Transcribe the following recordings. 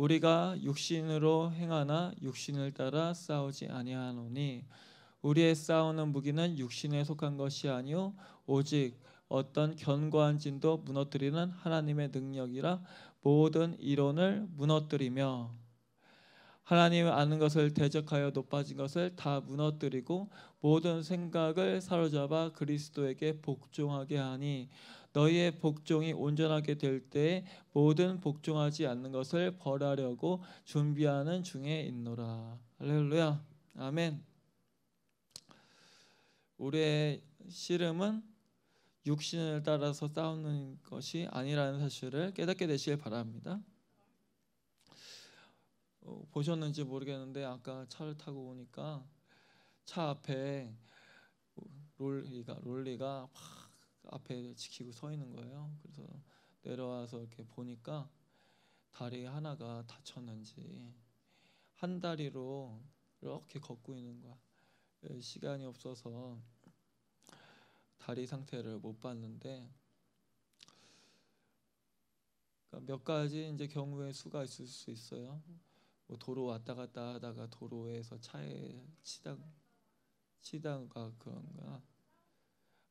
우리가 육신으로 행하나 육신을 따라 싸우지 아니하노니 우리의 싸우는 무기는 육신에 속한 것이 아니요 오직 어떤 견고한 진도 무너뜨리는 하나님의 능력이라 모든 이론을 무너뜨리며 하나님을 아는 것을 대적하여 높아진 것을 다 무너뜨리고 모든 생각을 사로잡아 그리스도에게 복종하게 하니 너희의 복종이 온전하게 될 때 모든 복종하지 않는 것을 벌하려고 준비하는 중에 있노라. 할렐루야. 아멘. 우리의 씨름은 육신을 따라서 싸우는 것이 아니라는 사실을 깨닫게 되시길 바랍니다. 어, 보셨는지 모르겠는데 아까 차를 타고 오니까 차 앞에 롤리가 롤리가 앞에 지키고 서 있는 거예요. 그래서 내려와서 이렇게 보니까 다리 하나가 다쳤는지 한 다리로 이렇게 걷고 있는 거야. 예, 시간이 없어서 다리 상태를 못 봤는데 그러니까 몇 가지 이제 경우의 수가 있을 수 있어요. 뭐 도로 왔다 갔다 하다가 도로에서 차에 치다 치다가 그런가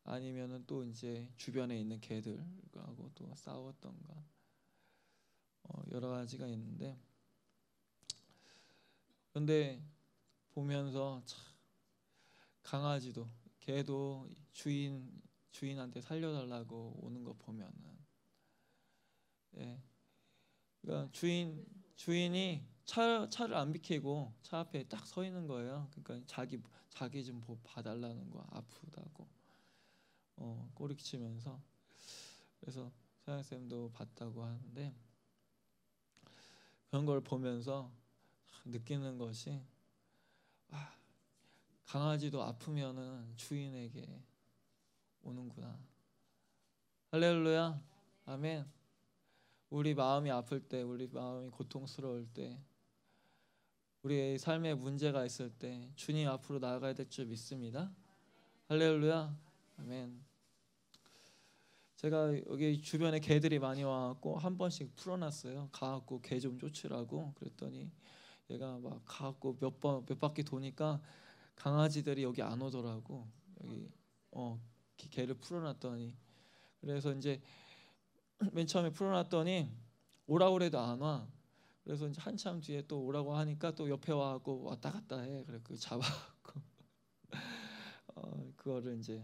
아니면은 또 이제 주변에 있는 개들하고 또 싸웠던가 어 여러 가지가 있는데 근데 보면서 참 강아지도 개도 주인 주인한테 살려달라고 오는 거 보면은 예 그러니까 주인 주인이 차 차를 안 비키고 차 앞에 딱 서 있는 거예요 그러니까 자기 자기 좀 봐달라는 거 아프다고 어, 꼬리키 치면서 그래서 서양 쌤도 봤다고 하는데 그런 걸 보면서 느끼는 것이 아, 강아지도 아프면은 주인에게 오는구나. 할렐루야. 아멘. 우리 마음이 아플 때, 우리 마음이 고통스러울 때, 우리의 삶에 문제가 있을 때 주님 앞으로 나아가야 될 줄 믿습니다. 할렐루야. 아멘. 제가 여기 주변에 개들이 많이 와갖고 한 번씩 풀어놨어요. 가갖고 개 좀 쫓으라고 그랬더니 얘가 막 가갖고 몇 번 몇 바퀴 도니까 강아지들이 여기 안 오더라고 여기 어 개를 풀어놨더니 그래서 이제 맨 처음에 풀어놨더니 오라고 해도 안 와. 그래서 이제 한참 뒤에 또 오라고 하니까 또 옆에 와갖고 왔다 갔다 해. 그래 그 잡아갖고 어, 그거를 이제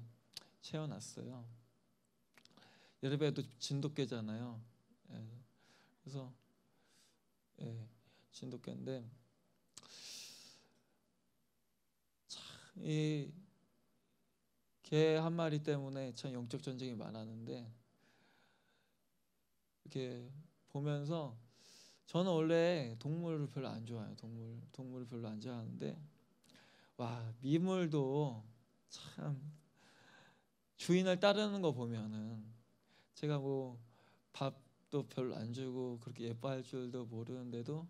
채워놨어요. 예배도 진돗개잖아요. 예. 그래서 예, 진돗개인데 참이 개 한 마리 때문에 참 영적 전쟁이 많았는데 이렇게 보면서 저는 원래 동물을 별로 안 좋아해요. 동물 동물을 별로 안 좋아하는데 와 미물도 참 주인을 따르는 거 보면은 제가 뭐 밥도 별로 안 주고 그렇게 예뻐할 줄도 모르는데도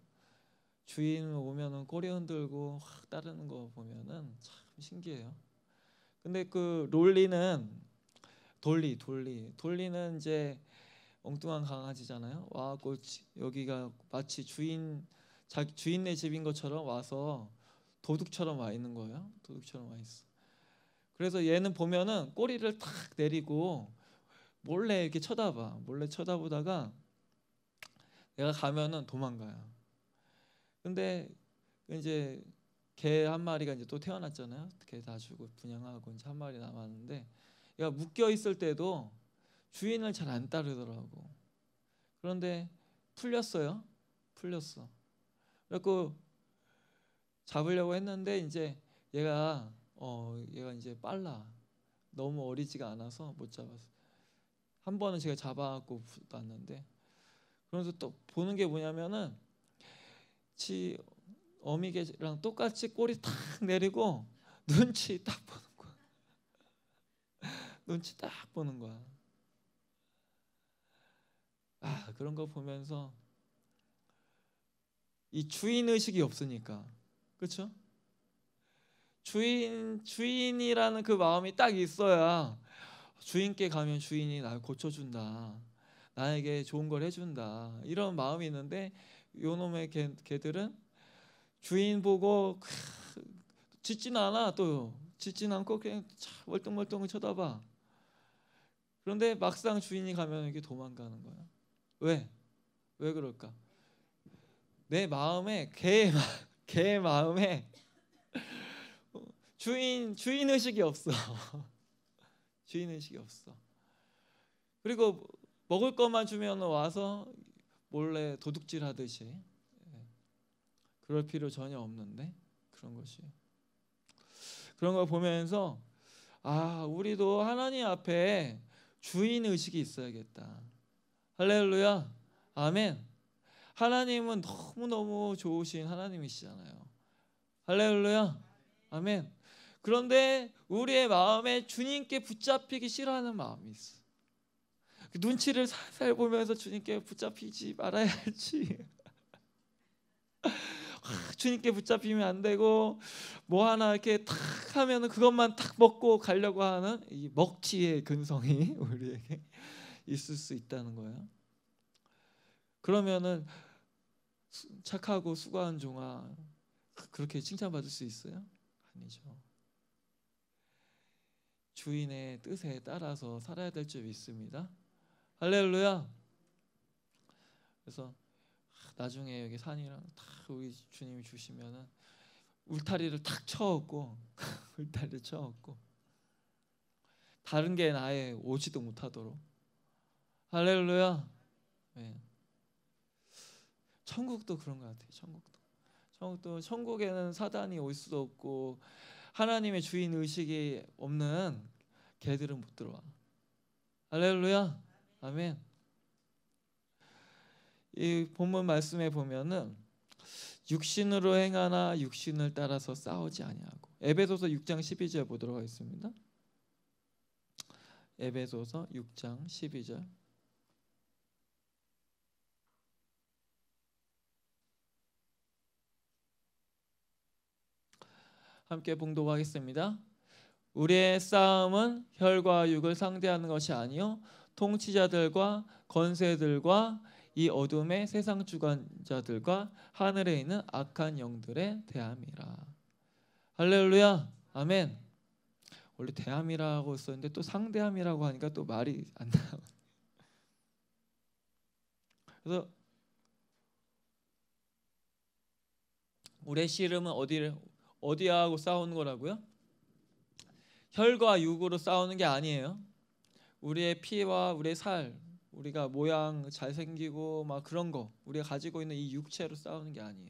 주인 오면은 꼬리 흔들고 확 따르는 거 보면은 참 신기해요. 근데 그 롤리는 돌리 돌리 돌리는 이제 엉뚱한 강아지잖아요. 와고 여기가 마치 주인 자 주인네 집인 것처럼 와서 도둑처럼 와 있는 거예요. 도둑처럼 와 있어. 그래서 얘는 보면은 꼬리를 탁 내리고 몰래 이렇게 쳐다봐. 몰래 쳐다보다가 내가 가면은 도망가요. 근데 이제 개 한 마리가 이제 또 태어났잖아요. 개다 주고 분양하고 이제 한 마리 남았는데 얘가 묶여 있을 때도 주인을 잘 안 따르더라고. 그런데 풀렸어요. 풀렸어. 그래고 잡으려고 했는데 이제 얘가 어 얘가 이제 빨라. 너무 어리지가 않아서 못 잡았어. 한 번은 제가 잡아갖고 봤는데 그러면서 또 보는 게 뭐냐면은 지 어미개랑 똑같이 꼬리 탁 내리고 눈치 딱 보는 거야. 눈치 딱 보는 거야. 아 그런 거 보면서 이 주인 의식이 없으니까 그렇죠? 주인 주인이라는 그 마음이 딱 있어야 주인께 가면 주인이 날 고쳐준다. 나에게 좋은 걸 해준다. 이런 마음이 있는데 요 놈의 개, 개들은 주인 보고 짖진 않아 또 짖진 않고 그냥 멀뚱멀뚱 쳐다봐. 그런데 막상 주인이 가면 이게 도망가는 거야. 왜? 왜 그럴까? 내 마음에 개의, 개 마음에 주인 주인 의식이 없어. 주인의식이 없어. 그리고 먹을 것만 주면 와서 몰래 도둑질 하듯이 예, 그럴 필요 전혀 없는데 그런 것이 그런 걸 보면서 아 우리도 하나님 앞에 주인 의식이 있어야겠다 할렐루야 아멘 하나님은 너무너무 좋으신 하나님이시잖아요 할렐루야 아멘 그런데 우리의 마음에 주님께 붙잡히기 싫어하는 마음이 있어. 눈치를 살살 보면서 주님께 붙잡히지 말아야지. 아, 주님께 붙잡히면 안 되고 뭐 하나 이렇게 탁하면 그것만 탁 먹고 가려고 하는 이 먹튀의 근성이 우리에게 있을 수 있다는 거야. 그러면은 착하고 수고한 종아 그렇게 칭찬받을 수 있어요? 아니죠. 주인의 뜻에 따라서 살아야 될줄 믿습니다. 할렐루야. 그래서 나중에 여기 산이랑 다 우리 주님이 주시면은 울타리를 탁 쳐갖고 울타리를 쳐갖고 다른 게 나에 오지도 못하도록 할렐루야. 네. 천국도 그런 것 같아요. 천국도 천국도 천국에는 사단이 올 수도 없고 하나님의 주인 의식이 없는 개들은 못 들어와. 할렐루야. 아멘. 이 본문 말씀에 보면은 육신으로 행하나 육신을 따라서 싸우지 아니하고 에베소서 6장 12절 보도록 하겠습니다. 에베소서 6장 12절 함께 봉독하겠습니다. 우리의 싸움은 혈과 육을 상대하는 것이 아니요 통치자들과 권세들과 이 어둠의 세상 주관자들과 하늘에 있는 악한 영들의 대함이라. 할렐루야. 아멘. 원래 대함이라고 썼는데 또 상대함이라고 하니까 또 말이 안 나와. 그래서 우리의 씨름은 어디를 어디하고 싸우는 거라고요? 혈과 육으로 싸우는 게 아니에요. 우리의 피와 우리의 살, 우리가 모양 잘생기고 막 그런 거, 우리가 가지고 있는 이 육체로 싸우는 게 아니에요.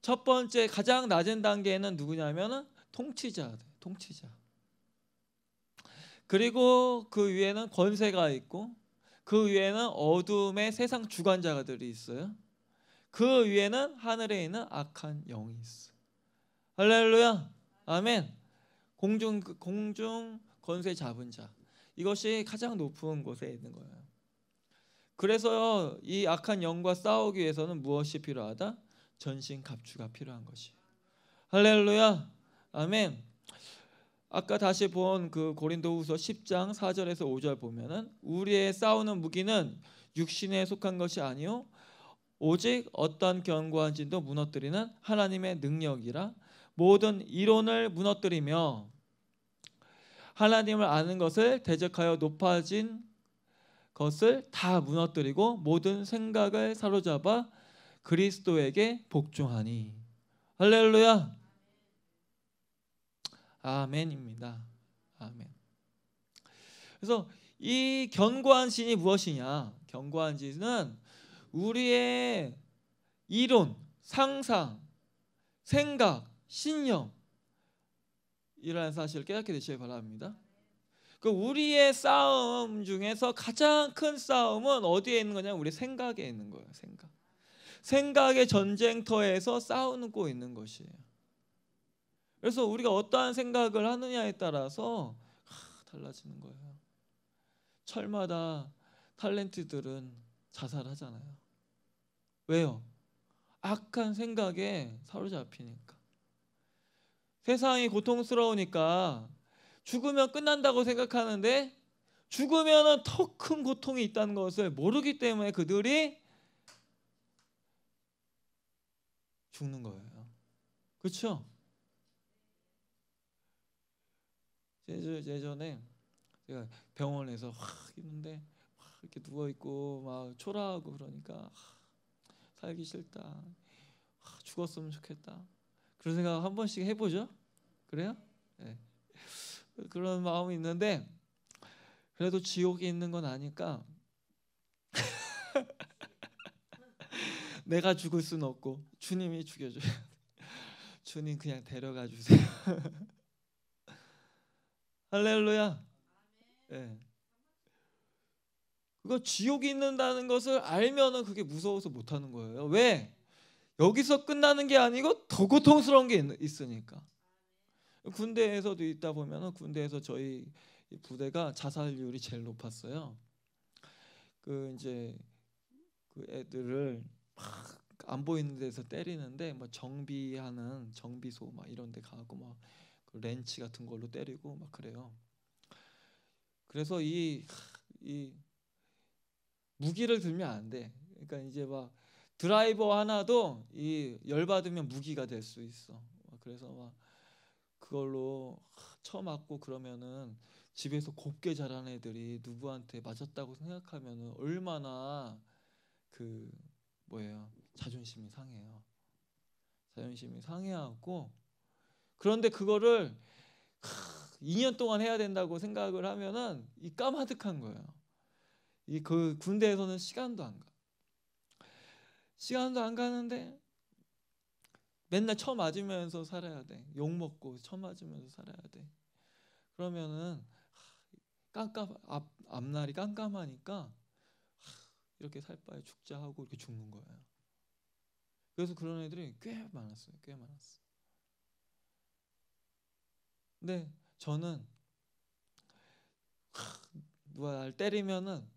첫 번째 가장 낮은 단계는 누구냐면 통치자, 통치자. 그리고 그 위에는 권세가 있고 그 위에는 어둠의 세상 주관자들이 있어요. 그 위에는 하늘에 있는 악한 영이 있어. 할렐루야. 아멘. 공중 공중 권세 잡은 자. 이것이 가장 높은 곳에 있는 거예요. 그래서 이 악한 영과 싸우기 위해서는 무엇이 필요하다? 전신 갑주가 필요한 것이. 할렐루야. 아멘. 아까 다시 본 그 고린도후서 10장 4절에서 5절 보면은 우리의 싸우는 무기는 육신에 속한 것이 아니요 오직 어떤 견고한 진도 무너뜨리는 하나님의 능력이라 모든 이론을 무너뜨리며 하나님을 아는 것을 대적하여 높아진 것을 다 무너뜨리고 모든 생각을 사로잡아 그리스도에게 복종하니 할렐루야 아멘입니다 아멘 그래서 이 견고한 신이 무엇이냐 견고한 신은 우리의 이론, 상상, 생각, 신념 이라는 사실을 깨닫게 되시길 바랍니다. 그 우리의 싸움 중에서 가장 큰 싸움은 어디에 있는 거냐 우리 생각에 있는 거예요. 생각. 생각의 전쟁터에서 싸우고 있는 것이에요. 그래서 우리가 어떠한 생각을 하느냐에 따라서 하, 달라지는 거예요. 철마다 탤런트들은 자살하잖아요. 왜요? 악한 생각에 사로잡히니까. 세상이 고통스러우니까 죽으면 끝난다고 생각하는데 죽으면 더 큰 고통이 있다는 것을 모르기 때문에 그들이 죽는 거예요. 그렇죠? 예전에 제가 병원에서 확 있는데 이렇게 누워 있고 막 초라하고 그러니까 살기 싫다. 죽었으면 좋겠다. 그런 생각 한 번씩 해보죠. 그래요? 네. 그런 마음이 있는데 그래도 지옥에 있는 건 아니까 내가 죽을 수는 없고 주님이 죽여줘요. 주님 그냥 데려가 주세요. 할렐루야. 네. 그거 지옥이 있는다는 것을 알면은 그게 무서워서 못 하는 거예요. 왜? 여기서 끝나는 게 아니고 더 고통스러운 게 있, 으니까 군대에서도 있다 보면 군대에서 저희 부대가 자살률이 제일 높았어요. 그 이제 그 애들을 막안 보이는 데서 때리는데 뭐 정비하는 정비소 막 이런 데 가고 막그 렌치 같은 걸로 때리고 막 그래요. 그래서 이이 무기를 들면 안 돼. 그러니까 이제 막 드라이버 하나도 이 열받으면 무기가 될 수 있어. 그래서 막 그걸로 쳐맞고 그러면은 집에서 곱게 자란 애들이 누구한테 맞았다고 생각하면은 얼마나 그 뭐예요 자존심이 상해요. 자존심이 상해하고 그런데 그거를 2년 동안 해야 된다고 생각을 하면은 이 까마득한 거예요. 이그 군대에서는 시간도 안 가. 시간도 안 가는데 맨날 처 맞으면서 살아야 돼. 욕 먹고 처 맞으면서 살아야 돼. 그러면은 깜깜 앞 앞날이 깜깜하니까 이렇게 살 바에 죽자 하고 이렇게 죽는 거예요. 그래서 그런 애들이 꽤 많았어요. 꽤 많았어. 근데 저는 누가 날 때리면은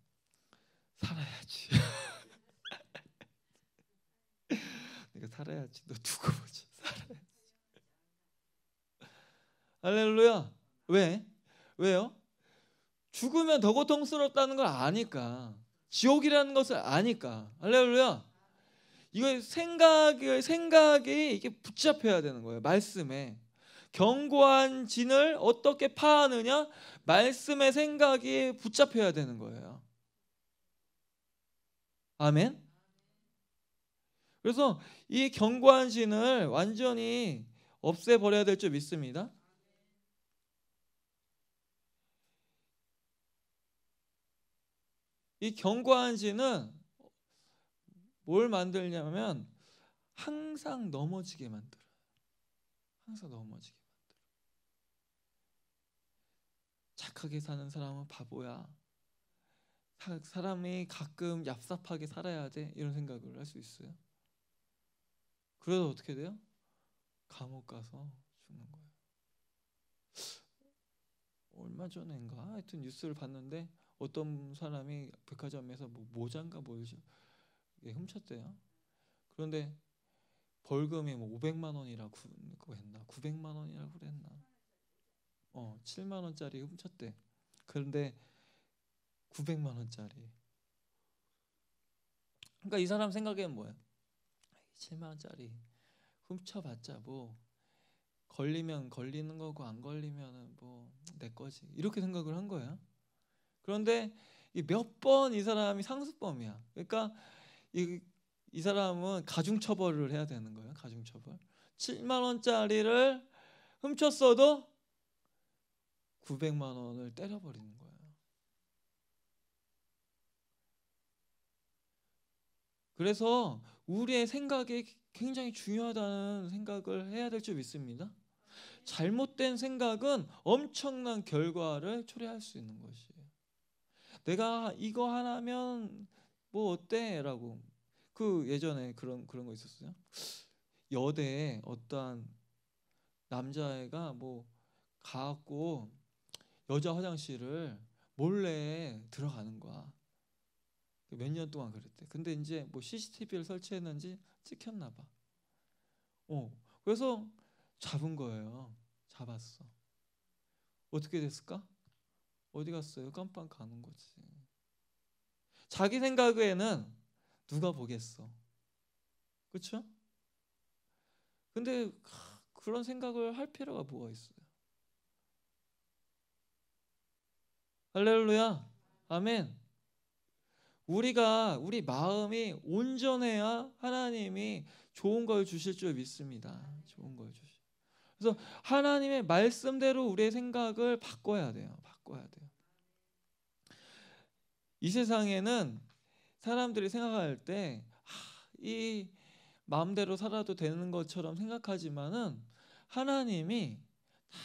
살아야지. 내가 살아야지. 너 두고 보지. 살아야지. 할렐루야. 왜? 왜요? 죽으면 더 고통스럽다는 걸 아니까. 지옥이라는 것을 아니까. 할렐루야. 이거 생각이 생각이 이게 붙잡혀야 되는 거예요. 말씀에 견고한 진을 어떻게 파느냐? 말씀의 생각이 붙잡혀야 되는 거예요. 아멘. 그래서 이 견고한 신을 완전히 없애 버려야 될 줄 믿습니다. 이 견고한 신은 뭘 만들냐면 항상 넘어지게 만들어. 항상 넘어지게 만들어. 착하게 사는 사람은 바보야. 사람이 가끔 얍삽하게 살아야 돼 이런 생각을 할 수 있어요. 그래서 어떻게 돼요? 감옥 가서 죽는 거예요. 얼마 전인가 하여튼 뉴스를 봤는데 어떤 사람이 백화점에서 뭐모자가 뭐죠 훔쳤대요. 그런데 벌금이 뭐 500만 원이라고 했나 900만 원이라고 그랬나 어 7만 원짜리 훔쳤대. 그런데 900만 원짜리. 그러니까 이 사람 생각에 뭐야? 7만 원짜리 훔쳐봤자 뭐 걸리면 걸리는 거고 안걸리면뭐내 거지 이렇게 생각을 한 거야. 그런데 몇 번 이 사람이 상습범이야. 그러니까 이, 이 사람은 가중처벌을 해야 되는 거예요. 가중처벌. 7만 원짜리를 훔쳤어도 900만 원을 때려버리는 거야. 그래서 우리의 생각이 굉장히 중요하다는 생각을 해야 될줄 믿습니다. 잘못된 생각은 엄청난 결과를 초래할 수 있는 것이에요. 내가 이거 하나면 뭐 어때라고 그 예전에 그런 그런 거 있었어요. 여대에 어떠한 남자애가 뭐 가갖고 여자 화장실을 몰래 들어가는 거야. 그 몇년 동안 그랬대. 근데 이제 뭐 CCTV를 설치했는지 찍혔나 봐. 어, 그래서 잡은 거예요. 잡았어. 어떻게 됐을까? 어디 갔어요? 깜빵 가는 거지. 자기 생각에는 누가 보겠어. 그쵸 근데 그런 생각을 할 필요가 뭐가 있어요? 할렐루야. 아멘. 우리가 우리 마음이 온전해야 하나님이 좋은 걸 주실 줄 믿습니다. 좋은 걸 주시. 그래서 하나님의 말씀대로 우리의 생각을 바꿔야 돼요. 바꿔야 돼요. 이 세상에는 사람들이 생각할 때이 아, 마음대로 살아도 되는 것처럼 생각하지만은 하나님이 다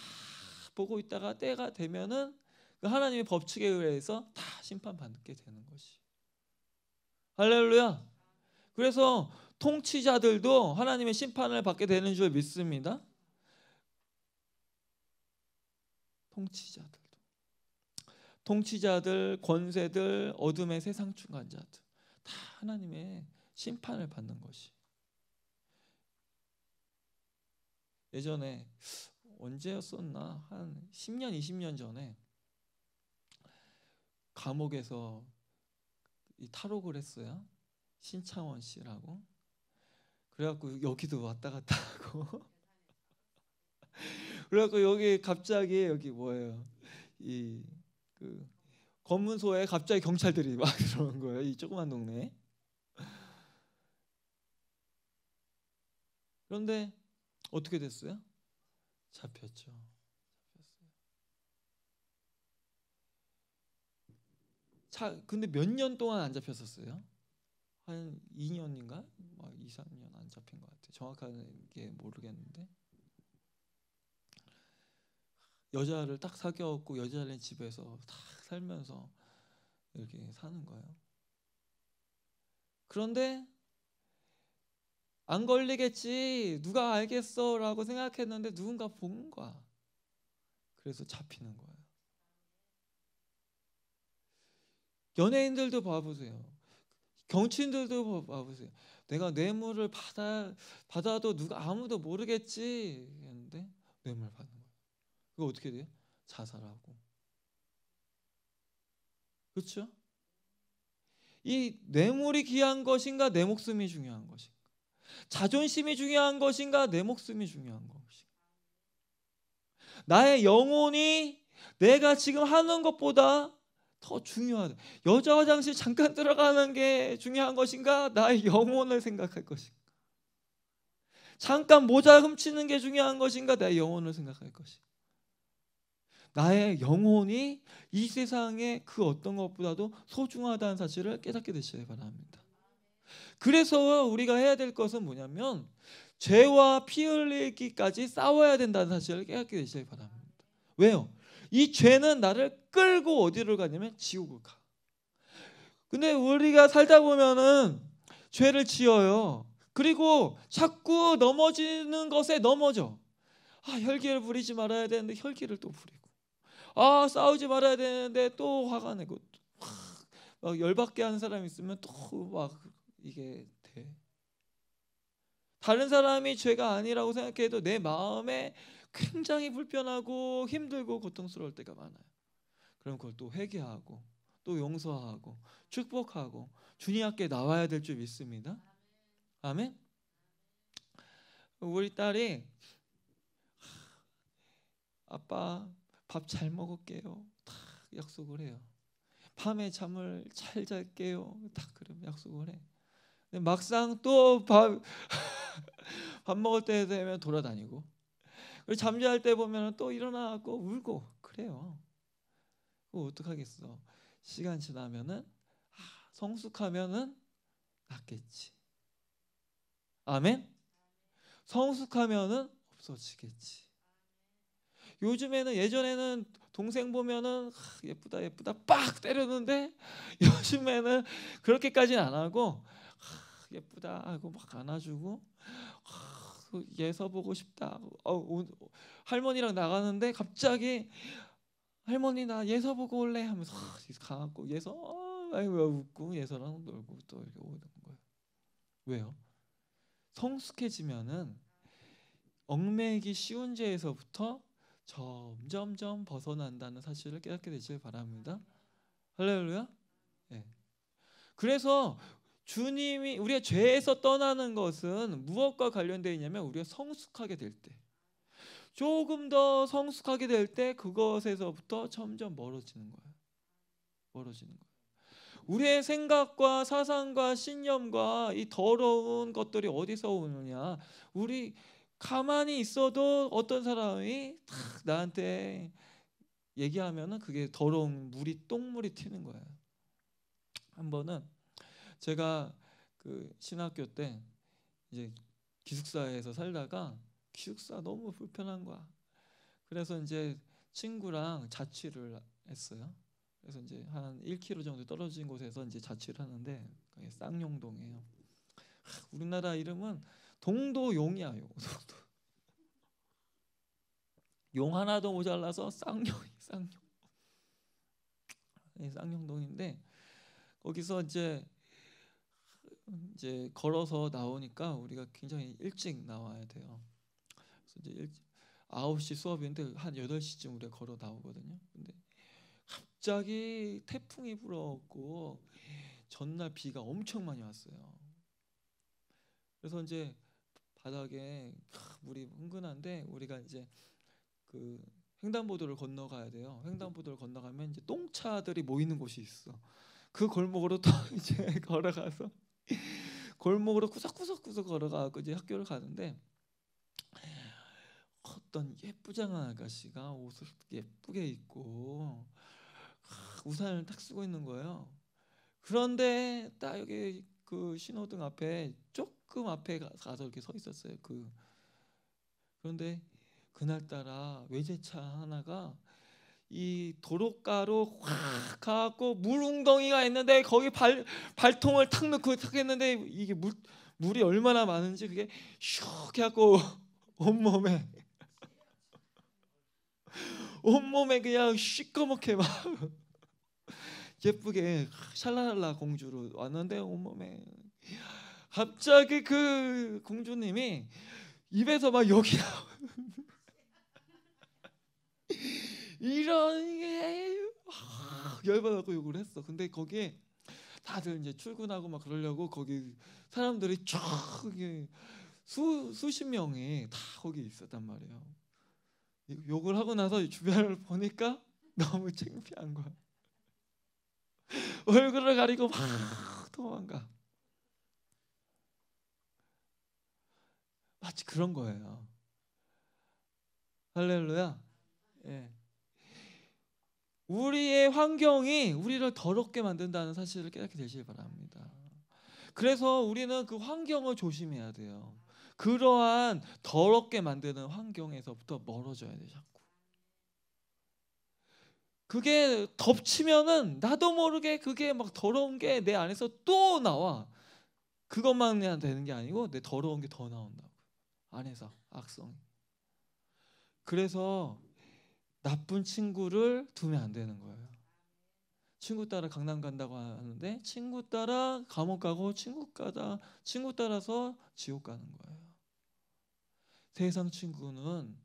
보고 있다가 때가 되면은 그 하나님의 법칙에 의해서 다 심판받게 되는 것이. 할렐루야. 그래서 통치자들도 하나님의 심판을 받게 되는 줄 믿습니다. 통치자들도 통치자들, 권세들, 어둠의 세상 중간자들 다 하나님의 심판을 받는 것이 예전에 언제였었나 한 10년 20년 전에 감옥에서 탈옥을 했어요. 신창원 씨라고. 그래갖고 여기도 왔다 갔다 하고. 그래갖고 여기 갑자기 여기 뭐예요? 이 그 검문소에 갑자기 경찰들이 막 들어온 거예요. 이 조그만 동네 그런데 어떻게 됐어요? 잡혔죠. 자, 근데 몇 년 동안 안 잡혔었어요? 한 2년인가? 막 2, 3년 안 잡힌 것 같아요. 정확하게 모르겠는데. 여자를 딱 사귀었고 여자를 집에서 딱 살면서 이렇게 사는 거예요. 그런데 안 걸리겠지 누가 알겠어라고 생각했는데 누군가 본 거야. 그래서 잡히는 거야. 연예인들도 봐보세요. 경친들도 봐보세요. 내가 뇌물을 받아 받아도 누가 아무도 모르겠지 했는데 뇌물 받는 거예요. 그거 어떻게 돼요? 자살하고. 그렇죠? 이 뇌물이 귀한 것인가 내 목숨이 중요한 것인가? 자존심이 중요한 것인가 내 목숨이 중요한 것인가? 나의 영혼이 내가 지금 하는 것보다 더 중요한 여자 화장실 잠깐 들어가는 게 중요한 것인가? 나의 영혼을 생각할 것인가? 잠깐 모자 훔치는 게 중요한 것인가? 나의 영혼을 생각할 것인가? 나의 영혼이 이 세상의 그 어떤 것보다도 소중하다는 사실을 깨닫게 되시길 바랍니다. 그래서 우리가 해야 될 것은 뭐냐면 죄와 피 흘리기까지 싸워야 된다는 사실을 깨닫게 되시길 바랍니다. 왜요? 이 죄는 나를 끌고 어디를 가냐면 지옥을 가. 근데 우리가 살다 보면은 죄를 지어요. 그리고 자꾸 넘어지는 것에 넘어져. 아, 혈기를 부리지 말아야 되는데 혈기를 또 부리고. 아, 싸우지 말아야 되는데 또 화가 내고. 막, 열받게 하는 사람 있으면 또 막 이게 돼. 다른 사람이 죄가 아니라고 생각해도 내 마음에 굉장히 불편하고 힘들고 고통스러울 때가 많아요. 그럼 그걸 또 회개하고 또 용서하고 축복하고 주님 앞에 나와야 될 줄 믿습니다. 아멘. 우리 딸이 아빠 밥 잘 먹을게요. 딱 약속을 해요. 밤에 잠을 잘 잘게요. 딱 그럼 약속을 해. 근데 막상 또 밥 밥 먹을 때 되면 돌아다니고 잠자할 때 보면 또 일어나고 울고 그래요. 그 어떡하겠어. 시간 지나면은 아, 성숙하면은 낫겠지. 아멘. 성숙하면은 없어지겠지. 요즘에는 예전에는 동생 보면은 아, 예쁘다 예쁘다 빡 때렸는데 요즘에는 그렇게까지는 안 하고 아, 예쁘다 하고 막 안아주고 예서 어, 보고 싶다. 어, 오, 할머니랑 나가는데 갑자기 할머니 나 예서 보고 올래 하면서 하, 강고 예서 어, 아이 왜 웃고 예서랑 놀고 또 이렇게 오는 거예요. 왜요? 성숙해지면은 얽매이기 쉬운 죄에서부터 점점점 벗어난다는 사실을 깨닫게 되길 바랍니다. 할렐루야. 예. 네. 그래서 주님이 우리가 죄에서 떠나는 것은 무엇과 관련되어 있냐면 우리가 성숙하게 될 때. 조금 더 성숙하게 될 때 그것에서부터 점점 멀어지는 거예요. 멀어지는 거예요. 우리의 생각과 사상과 신념과 이 더러운 것들이 어디서 오느냐? 우리 가만히 있어도 어떤 사람이 탁 나한테 얘기하면은 그게 더러운 물이 똥물이 튀는 거예요. 한 번은 제가 그 신학교 때 이제 기숙사에서 살다가 기숙사 너무 불편한 거야. 그래서 이제 친구랑 자취를 했어요. 그래서 이제 한 1km 정도 떨어진 곳에서 이제 자취를 하는데 그게 쌍용동이에요. 하, 우리나라 이름은 동도용이야. 동도. 용 하나도 모자라서 쌍용, 쌍용. 쌍용동인데 거기서 이제 이제 걸어서 나오니까 우리가 굉장히 일찍 나와야 돼요. 그래서 이제 일 9시 수업인데 한 8시쯤 우리가 걸어 나오거든요. 근데 갑자기 태풍이 불어고 전날 비가 엄청 많이 왔어요. 그래서 이제 바닥에 물이 흥건한데 우리가 이제 그 횡단보도를 건너가야 돼요. 횡단보도를 건너가면 이제 똥차들이 모이는 곳이 있어. 그 골목으로 또 이제 걸어가서 골목으로 구석구석구석 걸어가고 이제 학교를 가는데 어떤 예쁘장한 아가씨가 옷을 예쁘게 입고 우산을 딱 쓰고 있는 거예요. 그런데 딱 여기 그 신호등 앞에 조금 앞에 가서 이렇게 서 있었어요. 그 그런데 그날따라 외제차 하나가 이 도로가로 확 가고 물웅덩이가 있는데 거기 발 발통을 탁 넣고 탁 했는데 이게 물 물이 얼마나 많은지 그게 슉하고 온몸에 온몸에 그냥 시꺼멓게 막 예쁘게 샬라랄라 공주로 왔는데 온몸에 갑자기 그 공주님이 입에서 막 여기 이런 게열받아서 욕을 했어. 근데 거기에 다들 이제 출근하고 막 그러려고 거기 사람들이 쫙 수, 수십 명이 다 거기 있었단 말이에요. 욕을 하고 나서 주변을 보니까 너무 창피한 거야. 얼굴을 가리고 막 도망가. 마치 그런 거예요. 할렐루야. 예. 우리의 환경이 우리를 더럽게 만든다는 사실을 깨닫게 되시길 바랍니다. 그래서 우리는 그 환경을 조심해야 돼요. 그러한 더럽게 만드는 환경에서부터 멀어져야 돼 자꾸. 그게 덮치면은 나도 모르게 그게 막 더러운 게 내 안에서 또 나와. 그것만 되는 게 아니고 내 더러운 게 더 나온다고. 안에서 악성 그래서 나쁜 친구를 두면 안 되는 거예요. 친구 따라 강남 간다고 하는데 친구 따라 감옥 가고 친구 가다 친구 따라서 지옥 가는 거예요. 세상 친구는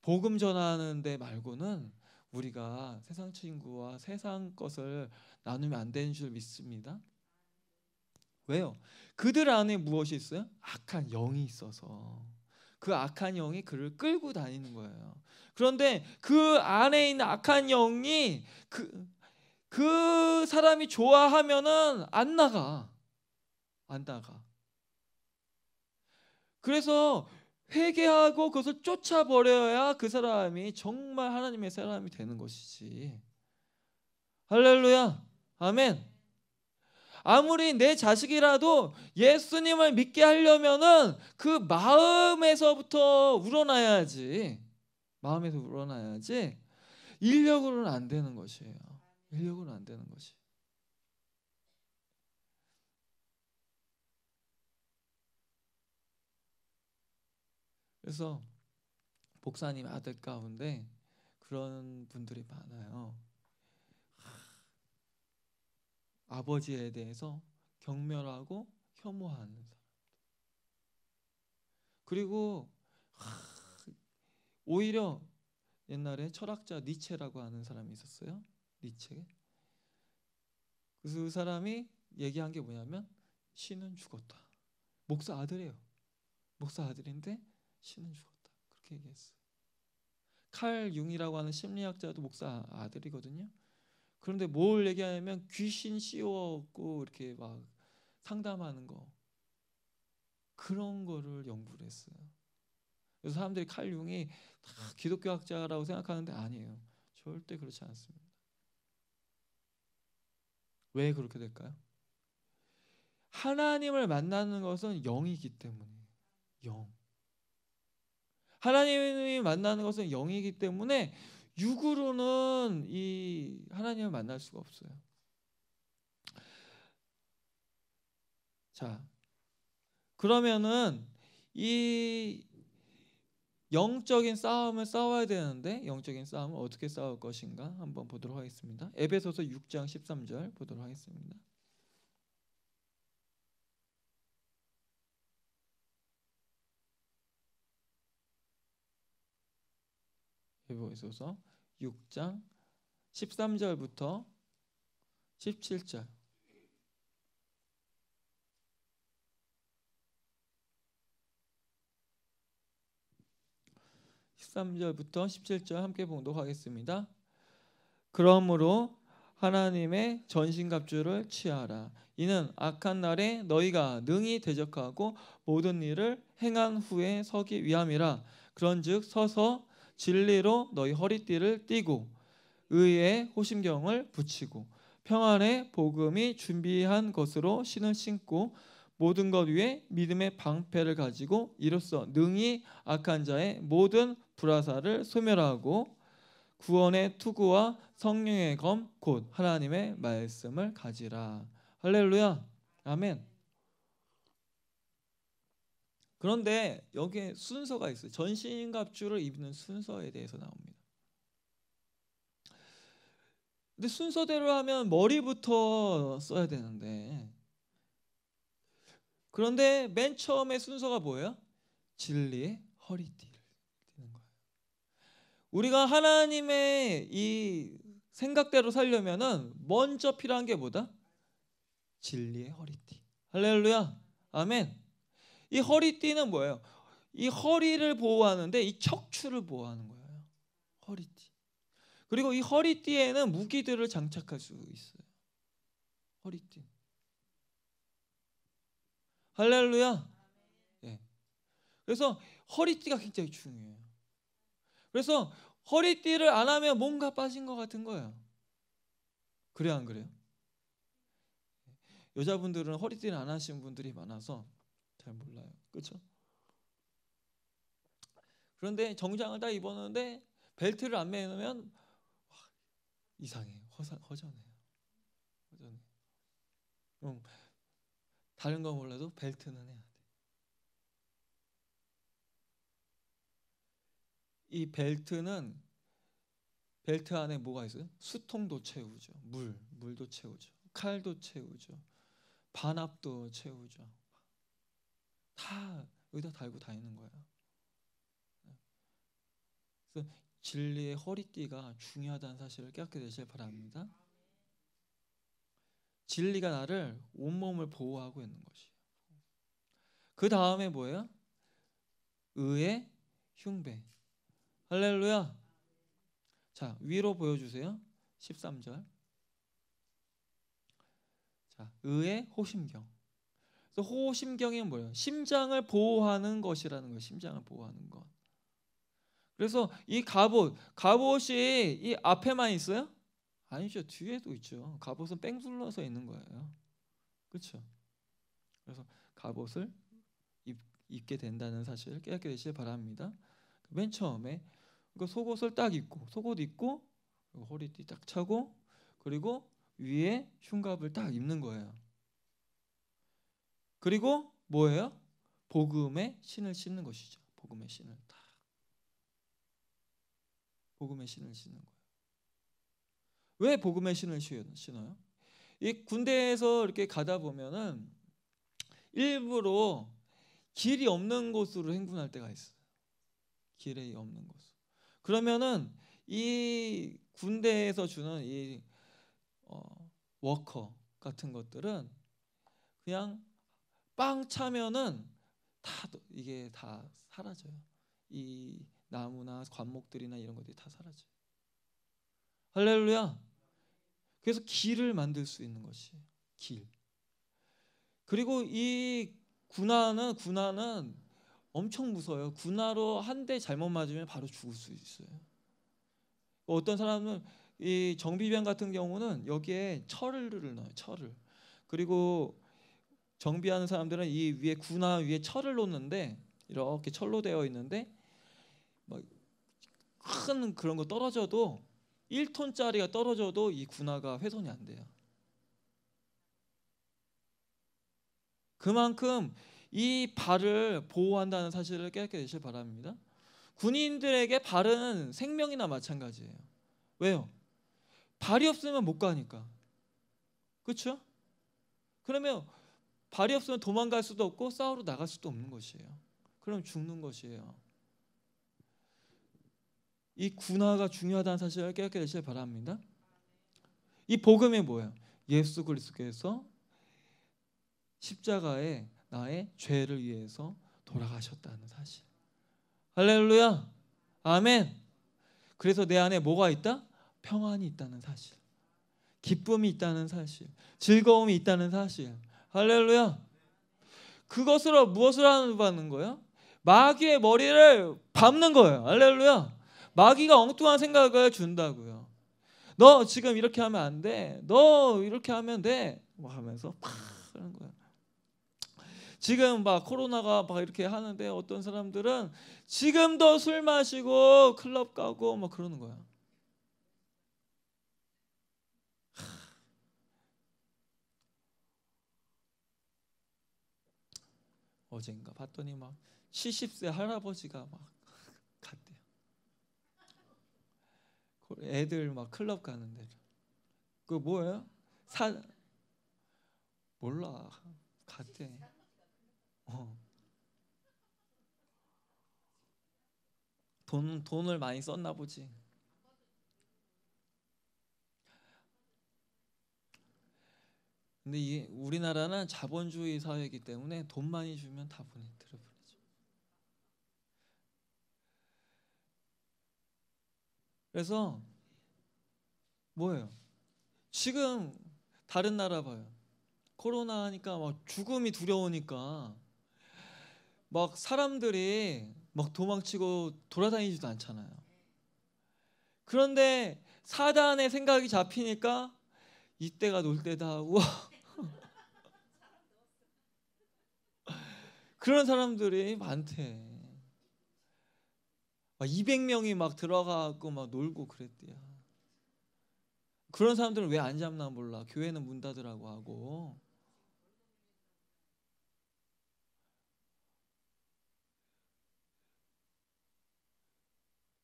복음 전하는 데 말고는 우리가 세상 친구와 세상 것을 나누면 안 되는 줄 믿습니다. 왜요? 그들 안에 무엇이 있어요? 악한 영이 있어서. 그 악한 영이 그를 끌고 다니는 거예요. 그런데 그 안에 있는 악한 영이 그, 그 사람이 좋아하면은 안 나가. 안 나가. 그래서 회개하고 그것을 쫓아버려야 그 사람이 정말 하나님의 사람이 되는 것이지. 할렐루야. 아멘. 아무리 내 자식이라도 예수님을 믿게 하려면은 그 마음에서부터 우러나야지. 마음에서 우러나야지. 인력으로는 안 되는 것이에요. 인력으로는 안 되는 것이. 그래서 목사님 아들 가운데 그런 분들이 많아요. 아버지에 대해서 경멸하고 혐오하는 사람들. 그리고 하, 오히려 옛날에 철학자 니체라고 하는 사람이 있었어요. 니체. 그 사람이 얘기한 게 뭐냐면 신은 죽었다. 목사 아들이에요. 목사 아들인데 신은 죽었다. 그렇게 얘기했어요. 칼 융이라고 하는 심리학자도 목사 아들이거든요. 그런데 뭘 얘기하냐면 귀신 씌워갖고 이렇게 막 상담하는 거 그런 거를 연구를 했어요. 그래서 사람들이 칼 융이 다 기독교 학자라고 생각하는데 아니에요. 절대 그렇지 않습니다. 왜 그렇게 될까요? 하나님을 만나는 것은 영이기 때문에 영. 하나님을 만나는 것은 영이기 때문에 육으로는 이 하나님을 만날 수가 없어요. 자, 그러면은 이 영적인 싸움을 싸워야 되는데 영적인 싸움을 어떻게 싸울 것인가 한번 보도록 하겠습니다. 에베소서 6장 13절 보도록 하겠습니다. 베드서 6장 13절부터 17절 십삼절부터 17절 함께 봉독하겠습니다. 그러므로 하나님의 전신갑주를 취하라. 이는 악한 날에 너희가 능히 대적하고 모든 일을 행한 후에 서기 위함이라. 그런즉 서서 진리로 너희 허리띠를 띠고 의의 호심경을 붙이고 평안의 복음이 준비한 것으로 신을 신고 모든 것 위에 믿음의 방패를 가지고 이로써 능히 악한 자의 모든 불화사를 소멸하고 구원의 투구와 성령의 검 곧 하나님의 말씀을 가지라 할렐루야 아멘 그런데 여기에 순서가 있어요. 전신갑주를 입는 순서에 대해서 나옵니다. 근데 순서대로 하면 머리부터 써야 되는데 그런데 맨 처음에 순서가 뭐예요? 진리의 허리띠를 띠는 거예요. 우리가 하나님의 이 생각대로 살려면은 먼저 필요한 게 뭐다? 진리의 허리띠. 할렐루야. 아멘. 이 허리띠는 뭐예요? 이 허리를 보호하는데 이 척추를 보호하는 거예요. 허리띠. 그리고 이 허리띠에는 무기들을 장착할 수 있어요. 허리띠. 할렐루야. 예. 그래서 허리띠가 굉장히 중요해요. 그래서 허리띠를 안 하면 뭔가 빠진 것 같은 거예요. 그래안 그래요? 여자분들은 허리띠를 안 하신 분들이 많아서 잘 몰라요. 그렇죠? 그런데 정장을 다 입었는데 벨트를 안 매면 이상해, 허상, 허전해요. 허전해. 음, 다른 건 몰라도 벨트는 해야 돼. 이 벨트는 벨트 안에 뭐가 있어요? 수통도 채우죠. 물, 물도 채우죠. 칼도 채우죠. 반압도 채우죠. 다 여기다 달고 다니는 거예요. 그래서 진리의 허리띠가 중요하다는 사실을 깨닫게 되실 바랍니다. 진리가 나를 온몸을 보호하고 있는 것이에요. 그 다음에 뭐예요? 의의 흉배. 할렐루야. 자, 위로 보여주세요. 13절. 자, 의의 호심경. 그래서 호심경이 뭐예요? 심장을 보호하는 것이라는 거예요. 심장을 보호하는 것. 그래서 이 갑옷, 갑옷이 이 앞에만 있어요? 아니죠. 뒤에도 있죠. 갑옷은 뺑 둘러서 있는 거예요. 그렇죠? 그래서 갑옷을 입, 게 된다는 사실 깨닫게 되시길 바랍니다. 맨 처음에 그 속옷을 딱 입고 속옷 입고 허리띠 딱 차고 그리고 위에 흉갑을 딱 입는 거예요. 그리고 뭐예요? 복음의 신을 신는 것이죠. 복음의 신을 다. 복음의 신을 신는 거예요. 왜 복음의 신을 신어요? 이 군대에서 이렇게 가다 보면은 일부러 길이 없는 곳으로 행군할 때가 있어요. 길이 없는 곳. 그러면은 이 군대에서 주는 이 어, 워커 같은 것들은 그냥 빵 차면은 다 이게 다 사라져요. 이 나무나 관목들이나 이런 것들이 다 사라져요. 할렐루야. 그래서 길을 만들 수 있는 것이 길. 그리고 이 군화는 군화는 엄청 무서워요. 군화로 한 대 잘못 맞으면 바로 죽을 수 있어요. 어떤 사람은 이 정비병 같은 경우는 여기에 철을 넣어요. 철을. 그리고 정비하는 사람들은 이 위에 군화 위에 철을 놓는데 이렇게 철로 되어 있는데 뭐 큰 그런 거 떨어져도 1톤짜리가 떨어져도 이 군화가 훼손이 안 돼요. 그만큼 이 발을 보호한다는 사실을 깨닫게 되실 바랍니다. 군인들에게 발은 생명이나 마찬가지예요. 왜요? 발이 없으면 못 가니까. 그렇죠? 그러면 발이 없으면 도망갈 수도 없고 싸우러 나갈 수도 없는 것이에요. 그럼 죽는 것이에요. 이 군화가 중요하다는 사실을 깨닫게 되시길 바랍니다. 이 복음이 뭐예요? 예수 그리스께서 십자가에 나의 죄를 위해서 돌아가셨다는 사실. 할렐루야. 아멘. 그래서 내 안에 뭐가 있다? 평안이 있다는 사실. 기쁨이 있다는 사실. 즐거움이 있다는 사실. 할렐루야. 그것으로 무엇을 하는 거예요? 마귀의 머리를 밟는 거예요. 할렐루야. 마귀가 엉뚱한 생각을 준다고요. 너 지금 이렇게 하면 안 돼. 너 이렇게 하면 돼. 뭐 하면서 팍 하는 거야. 지금 막 코로나가 막 이렇게 하는데 어떤 사람들은 지금도 술 마시고 클럽 가고 막 그러는 거야. 어젠가 봤더니 막 70세 할아버지가 막 갔대요. 그 애들 막 클럽 가는 데그 뭐예요? 사 몰라 갔대. 어. 돈 돈을 많이 썼나 보지. 근데 이 우리나라는 자본주의 사회이기 때문에 돈 많이 주면 다 보내 들어보내죠. 그래서 뭐예요? 지금 다른 나라 봐요. 코로나 하니까 막 죽음이 두려우니까 막 사람들이 막 도망치고 돌아다니지도 않잖아요. 그런데 사단의 생각이 잡히니까 이때가 놀 때다 하고 그런 사람들이 많대. 막 200명이 막 들어가고 막 놀고 그랬대요. 그런 사람들은 왜 안 잡나 몰라. 교회는 문 닫으라고 하고.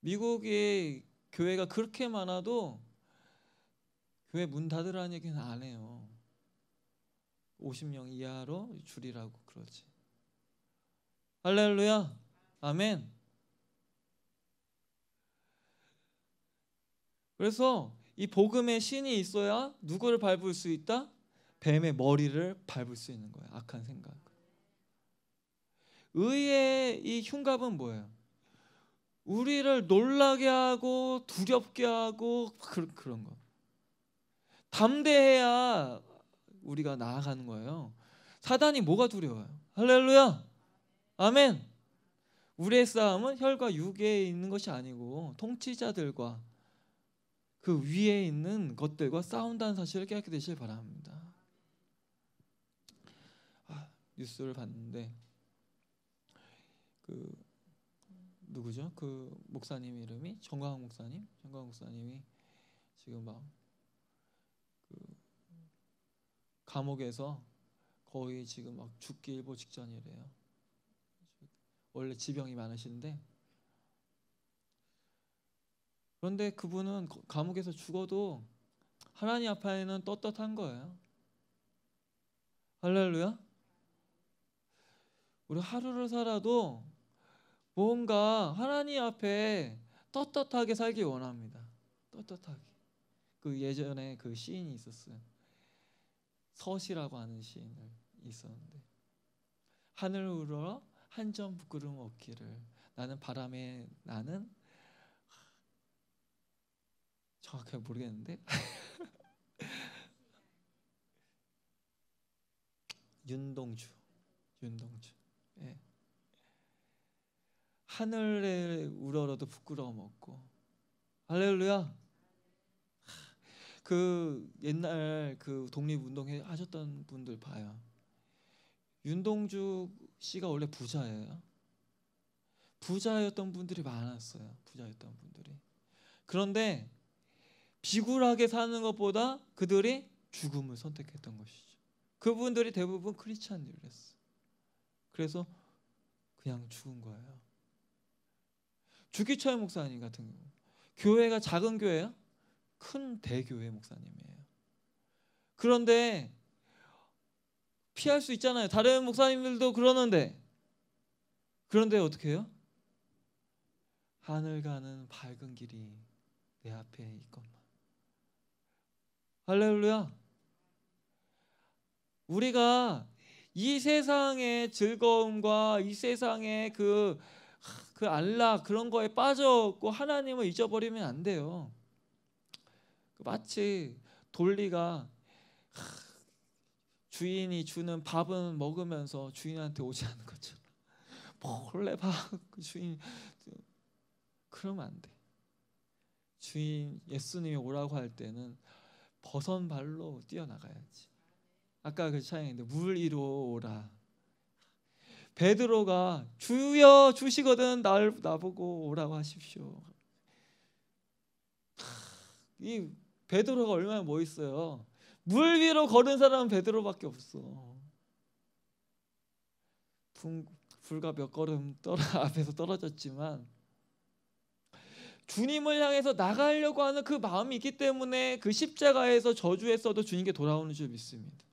미국의 교회가 그렇게 많아도 교회 문 닫으라는 얘기는 안 해요. 50명 이하로 줄이라고 그러지. 할렐루야. 아멘. 그래서 이 복음의 신이 있어야 누구를 밟을 수 있다? 뱀의 머리를 밟을 수 있는 거예요. 악한 생각. 의의 이 흉갑은 뭐예요? 우리를 놀라게 하고 두렵게 하고 그런 그런 거. 담대해야 우리가 나아가는 거예요. 사단이 뭐가 두려워요? 할렐루야. 아멘. 우리의 싸움은 혈과 육에 있는 것이 아니고 통치자들과 그 위에 있는 것들과 싸운다는 사실을 깨닫게 되시길 바랍니다. 아, 뉴스를 봤는데 그 누구죠? 그 목사님 이름이 정광 목사님. 정광 목사님이 지금 막그 감옥에서 거의 지금 막 죽기 일보 직전이래요. 원래 지병이 많으신데 그런데 그분은 감옥에서 죽어도 하나님 앞에는 떳떳한 거예요. 할렐루야. 우리 하루를 살아도 뭔가 하나님 앞에 떳떳하게 살기 원합니다. 떳떳하게. 그 예전에 그 시인이 있었어요. 서시라고 하는 시인을 있었는데 하늘 우러러 한점부끄러움 없기를 나는 바람에 나는 정확하게 모르겠는데 윤동주 윤동주 예. 하늘에 우러러도 부끄러움 없고 할렐루야 그 옛날 그독립운동 하셨던 분들 봐요 윤동주 씨가 원래 부자예요. 부자였던 분들이 많았어요. 부자였던 분들이. 그런데 비굴하게 사는 것보다 그들이 죽음을 선택했던 것이죠. 그분들이 대부분 크리스찬이었어 그래서 그냥 죽은 거예요. 주기철 목사님 같은 경우 교회가 작은 교회야? 큰 대교회 목사님이에요. 그런데 피할 수 있잖아요. 다른 목사님들도 그러는데 그런데 어떻게 해요? 하늘 가는 밝은 길이 내 앞에 있건만. 할렐루야. 우리가 이 세상의 즐거움과 이 세상의 그, 그 안락 그런 거에 빠져고 하나님을 잊어버리면 안 돼요. 마치 돌리가 주인이 주는 밥은 먹으면서 주인한테 오지 않는 것처럼 몰래 그 주인 그러면 안 돼. 주인 예수님이 오라고 할 때는 버선 발로 뛰어나가야지. 아까 그 찬양인데 물 위로 오라. 베드로가 주여 주시거든 날 나보고 오라고 하십시오. 이 베드로가 얼마나 멋있어요. 물 위로 걸은 사람은 베드로밖에 없어. 불과 몇 걸음 떨어, 앞에서 떨어졌지만 주님을 향해서 나가려고 하는 그 마음이 있기 때문에 그 십자가에서 저주했어도 주님께 돌아오는 줄 믿습니다.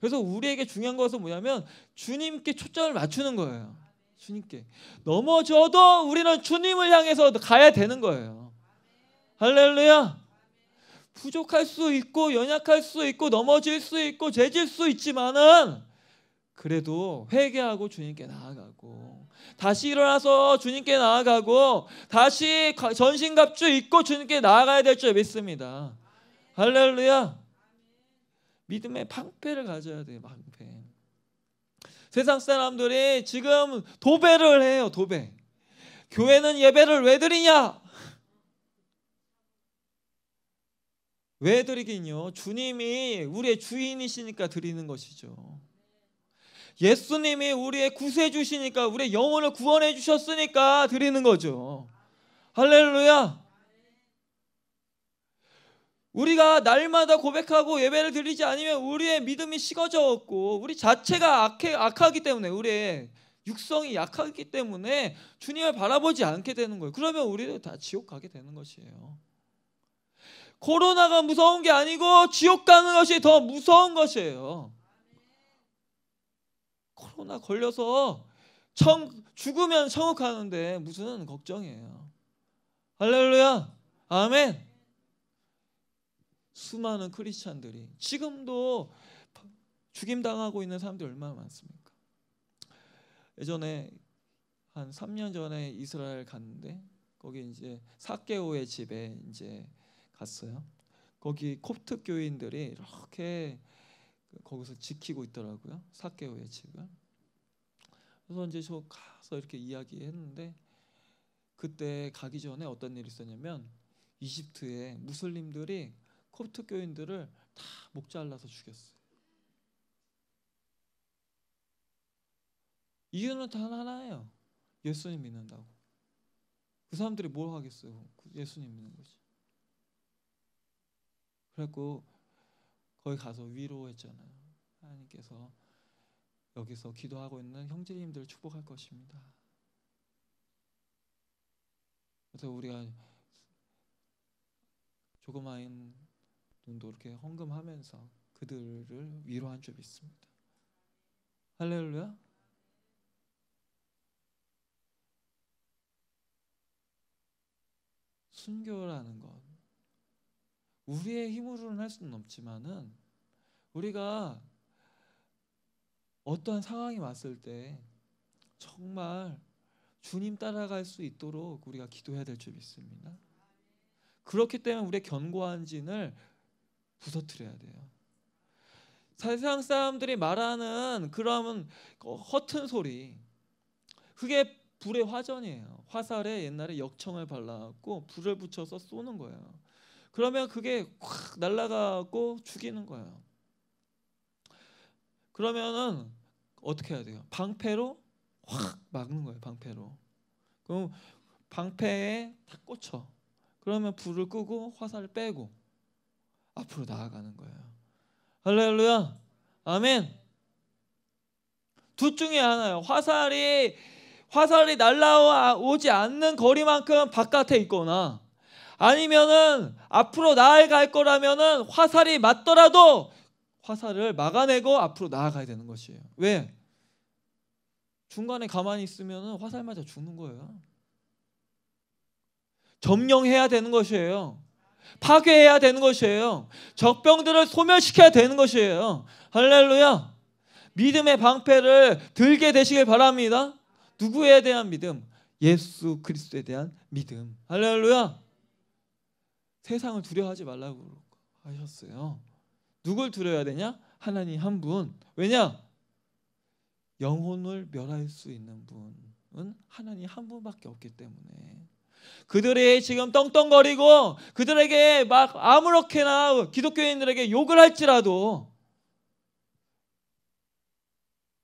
그래서 우리에게 중요한 것은 뭐냐면 주님께 초점을 맞추는 거예요. 주님께 넘어져도 우리는 주님을 향해서 가야 되는 거예요. 할렐루야. 부족할 수 있고 연약할 수 있고 넘어질 수 있고 죄질 수 있지만은 그래도 회개하고 주님께 나아가고 다시 일어나서 주님께 나아가고 다시 전신갑주 입고 주님께 나아가야 될 줄 믿습니다. 할렐루야. 믿음의 방패를 가져야 돼요. 방패. 세상 사람들이 지금 도배를 해요. 도배. 교회는 예배를 왜 드리냐? 왜 드리긴요? 주님이 우리의 주인이시니까 드리는 것이죠. 예수님이 우리의 구세주시니까 우리의 영혼을 구원해 주셨으니까 드리는 거죠. 할렐루야. 우리가 날마다 고백하고 예배를 드리지 않으면 우리의 믿음이 식어져 없고 우리 자체가 악해, 악하기 때문에 우리의 육성이 약하기 때문에 주님을 바라보지 않게 되는 거예요. 그러면 우리도 다 지옥 가게 되는 것이에요. 코로나가 무서운 게 아니고 지옥 가는 것이 더 무서운 것이에요. 코로나 걸려서 청, 죽으면 천국 가는데 무슨 걱정이에요. 할렐루야. 아멘. 수많은 크리스찬들이 지금도 죽임 당하고 있는 사람들이 얼마나 많습니까? 예전에 한 3년 전에 이스라엘 갔는데 거기 이제 사개오의 집에 이제 갔어요. 거기 콥트 교인들이 이렇게 거기서 지키고 있더라고요. 사개오의 집을. 그래서 이제 저 가서 이렇게 이야기했는데 그때 가기 전에 어떤 일이 있었냐면 이집트에 무슬림들이 콥트 교인들을 다 목 잘라서 죽였어요. 이유는 단 하나예요. 예수님 믿는다고. 그 사람들이 뭘 하겠어요? 예수님 믿는 거지. 그래갖고 거기 가서 위로했잖아요. 하나님께서 여기서 기도하고 있는 형제님들 축복할 것입니다. 그래서 우리가 조그마한 돈도 이렇게 헌금하면서 그들을 위로한 줄 믿습니다. 할렐루야. 순교라는 것 우리의 힘으로는 할 수는 없지만은 우리가 어떠한 상황이 왔을 때 정말 주님 따라갈 수 있도록 우리가 기도해야 될 줄 믿습니다. 그렇기 때문에 우리의 견고한 진을 부서뜨려야 돼요. 세상 사람들이 말하는 그러면 허튼 소리 그게 불의 화전이에요. 화살에 옛날에 역청을 발라갖고 불을 붙여서 쏘는 거예요. 그러면 그게 확 날아가고 죽이는 거예요. 그러면은 어떻게 해야 돼요? 방패로 확 막는 거예요. 방패로. 그럼 방패에 탁 꽂혀. 그러면 불을 끄고 화살을 빼고 앞으로 나아가는 거예요. 할렐루야. 아멘. 둘 중에 하나예요. 화살이 화살이 날라오지 않는 거리만큼 바깥에 있거나 아니면은 앞으로 나아갈 거라면은 화살이 맞더라도 화살을 막아내고 앞으로 나아가야 되는 것이에요. 왜? 중간에 가만히 있으면 화살 맞아 죽는 거예요. 점령해야 되는 것이에요. 파괴해야 되는 것이에요. 적병들을 소멸시켜야 되는 것이에요. 할렐루야. 믿음의 방패를 들게 되시길 바랍니다. 누구에 대한 믿음? 예수 그리스도에 대한 믿음. 할렐루야. 세상을 두려워하지 말라고 하셨어요. 누굴 두려워야 되냐? 하나님 한 분. 왜냐? 영혼을 멸할 수 있는 분은 하나님 한 분밖에 없기 때문에 그들이 지금 떵떵거리고 그들에게 막 아무렇게나 기독교인들에게 욕을 할지라도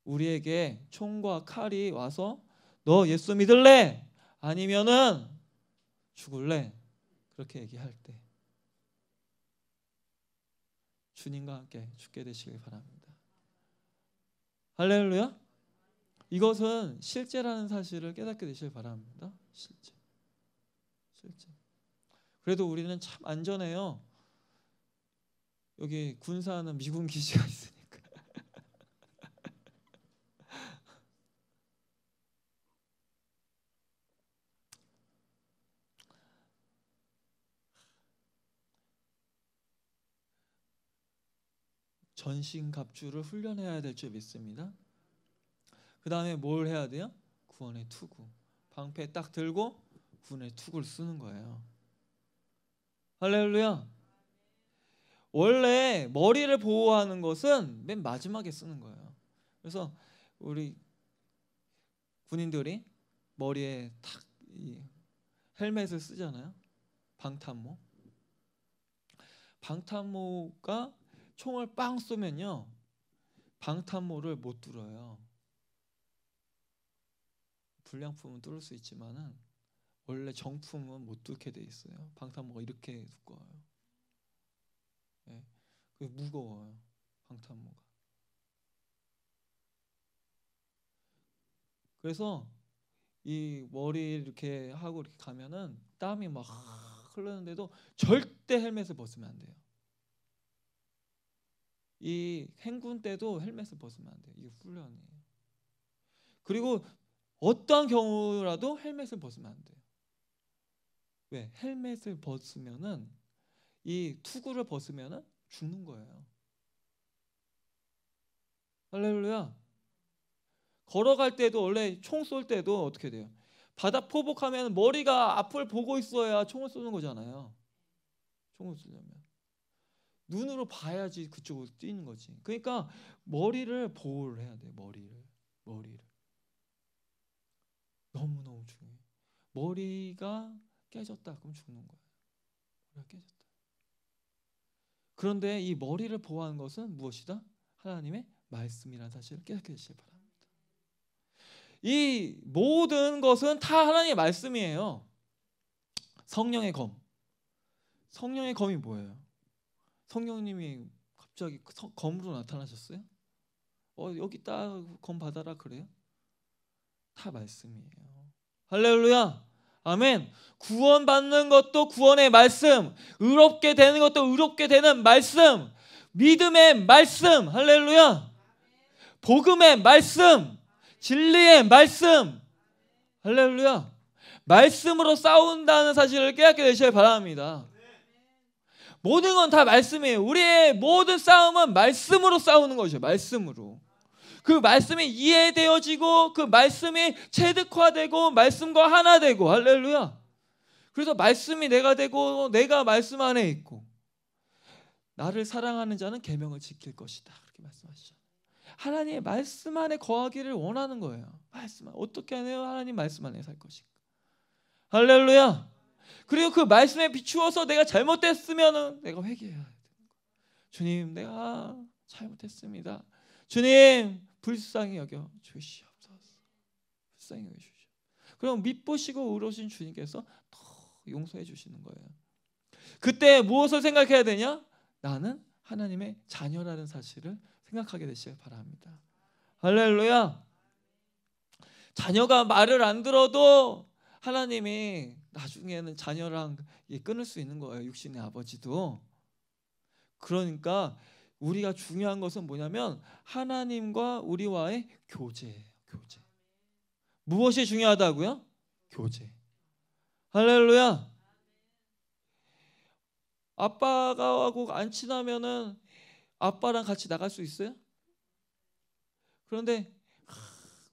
우리에게 총과 칼이 와서 너 예수 믿을래? 아니면은 죽을래? 그렇게 얘기할 때 주님과 함께 죽게 되시길 바랍니다. 할렐루야. 이것은 실제라는 사실을 깨닫게 되시길 바랍니다. 실제. 실제. 그래도 우리는 참 안전해요. 여기 군사는 미군 기지가 있어요. 전신 갑주를 훈련해야 될줄 믿습니다. 그 다음에 뭘 해야 돼요? 구원의 투구. 방패 딱 들고 군의 투구를 쓰는 거예요. 할렐루야. 원래 머리를 보호하는 것은 맨 마지막에 쓰는 거예요. 그래서 우리 군인들이 머리에 탁 헬멧을 쓰잖아요. 방탄모. 방탄모가 총을 빵 쏘면요 방탄모를 못 뚫어요. 불량품은 뚫을 수 있지만은 원래 정품은 못 뚫게 돼 있어요. 방탄모가 이렇게 두꺼워요. 예, 그 무거워요. 방탄모가. 그래서 이 머리 이렇게 하고 이렇게 가면은 땀이 막 흐르는데도 절대 헬멧을 벗으면 안 돼요. 이 행군 때도 헬멧을 벗으면 안 돼요. 이게 훈련이에요. 그리고 어떠한 경우라도 헬멧을 벗으면 안 돼요. 왜? 헬멧을 벗으면은 이 투구를 벗으면은 죽는 거예요. 할렐루야. 걸어갈 때도 원래 총 쏠 때도 어떻게 돼요? 바닥 포복하면 머리가 앞을 보고 있어야 총을 쏘는 거잖아요. 총을 쏘려면. 눈으로 봐야지 그쪽으로 뛰는 거지. 그러니까 머리를 보호를 해야 돼. 머리를. 머리를. 너무너무 중요해. 머리가 깨졌다. 그럼 죽는 거야. 머리가 깨졌다. 그런데 이 머리를 보호하는 것은 무엇이다? 하나님의 말씀이라는 사실을 깨닫게 되시길 바랍니다. 이 모든 것은 다 하나님의 말씀이에요. 성령의 검. 성령의 검이 뭐예요? 성령님이 갑자기 그 검으로 나타나셨어요? 어 여기 딱 검 받아라 그래요? 다 말씀이에요. 할렐루야. 아멘. 구원받는 것도 구원의 말씀, 의롭게 되는 것도 의롭게 되는 말씀, 믿음의 말씀, 할렐루야. 복음의 말씀, 진리의 말씀, 할렐루야. 말씀으로 싸운다는 사실을 깨닫게 되셔야 바랍니다. 모든 건 다 말씀이에요. 우리의 모든 싸움은 말씀으로 싸우는 거죠. 말씀으로. 그 말씀이 이해되어지고 그 말씀이 체득화되고 말씀과 하나 되고 할렐루야. 그래서 말씀이 내가 되고 내가 말씀 안에 있고 나를 사랑하는 자는 계명을 지킬 것이다. 그렇게 말씀하시죠. 하나님의 말씀 안에 거하기를 원하는 거예요. 말씀 안에 어떻게 하네요? 하나님 말씀 안에 살 것인가. 할렐루야. 그리고 그 말씀에 비추어서 내가 잘못했으면 내가 회개해야 돼. 주님, 내가 잘못했습니다. 주님, 불쌍히 여겨 주시옵소서. 불쌍히 여겨 주시옵소서. 그럼 믿보시고 의로신 주님께서 더 용서해 주시는 거예요. 그때 무엇을 생각해야 되냐? 나는 하나님의 자녀라는 사실을 생각하게 되시길 바랍니다. 할렐루야. 자녀가 말을 안 들어도 하나님이 나중에는 자녀랑 끊을 수 있는 거예요. 육신의 아버지도. 그러니까 우리가 중요한 것은 뭐냐면 하나님과 우리와의 교제 교제. 무엇이 중요하다고요? 교제. 할렐루야. 아빠가 하고 안 친하면은 아빠랑 같이 나갈 수 있어요? 그런데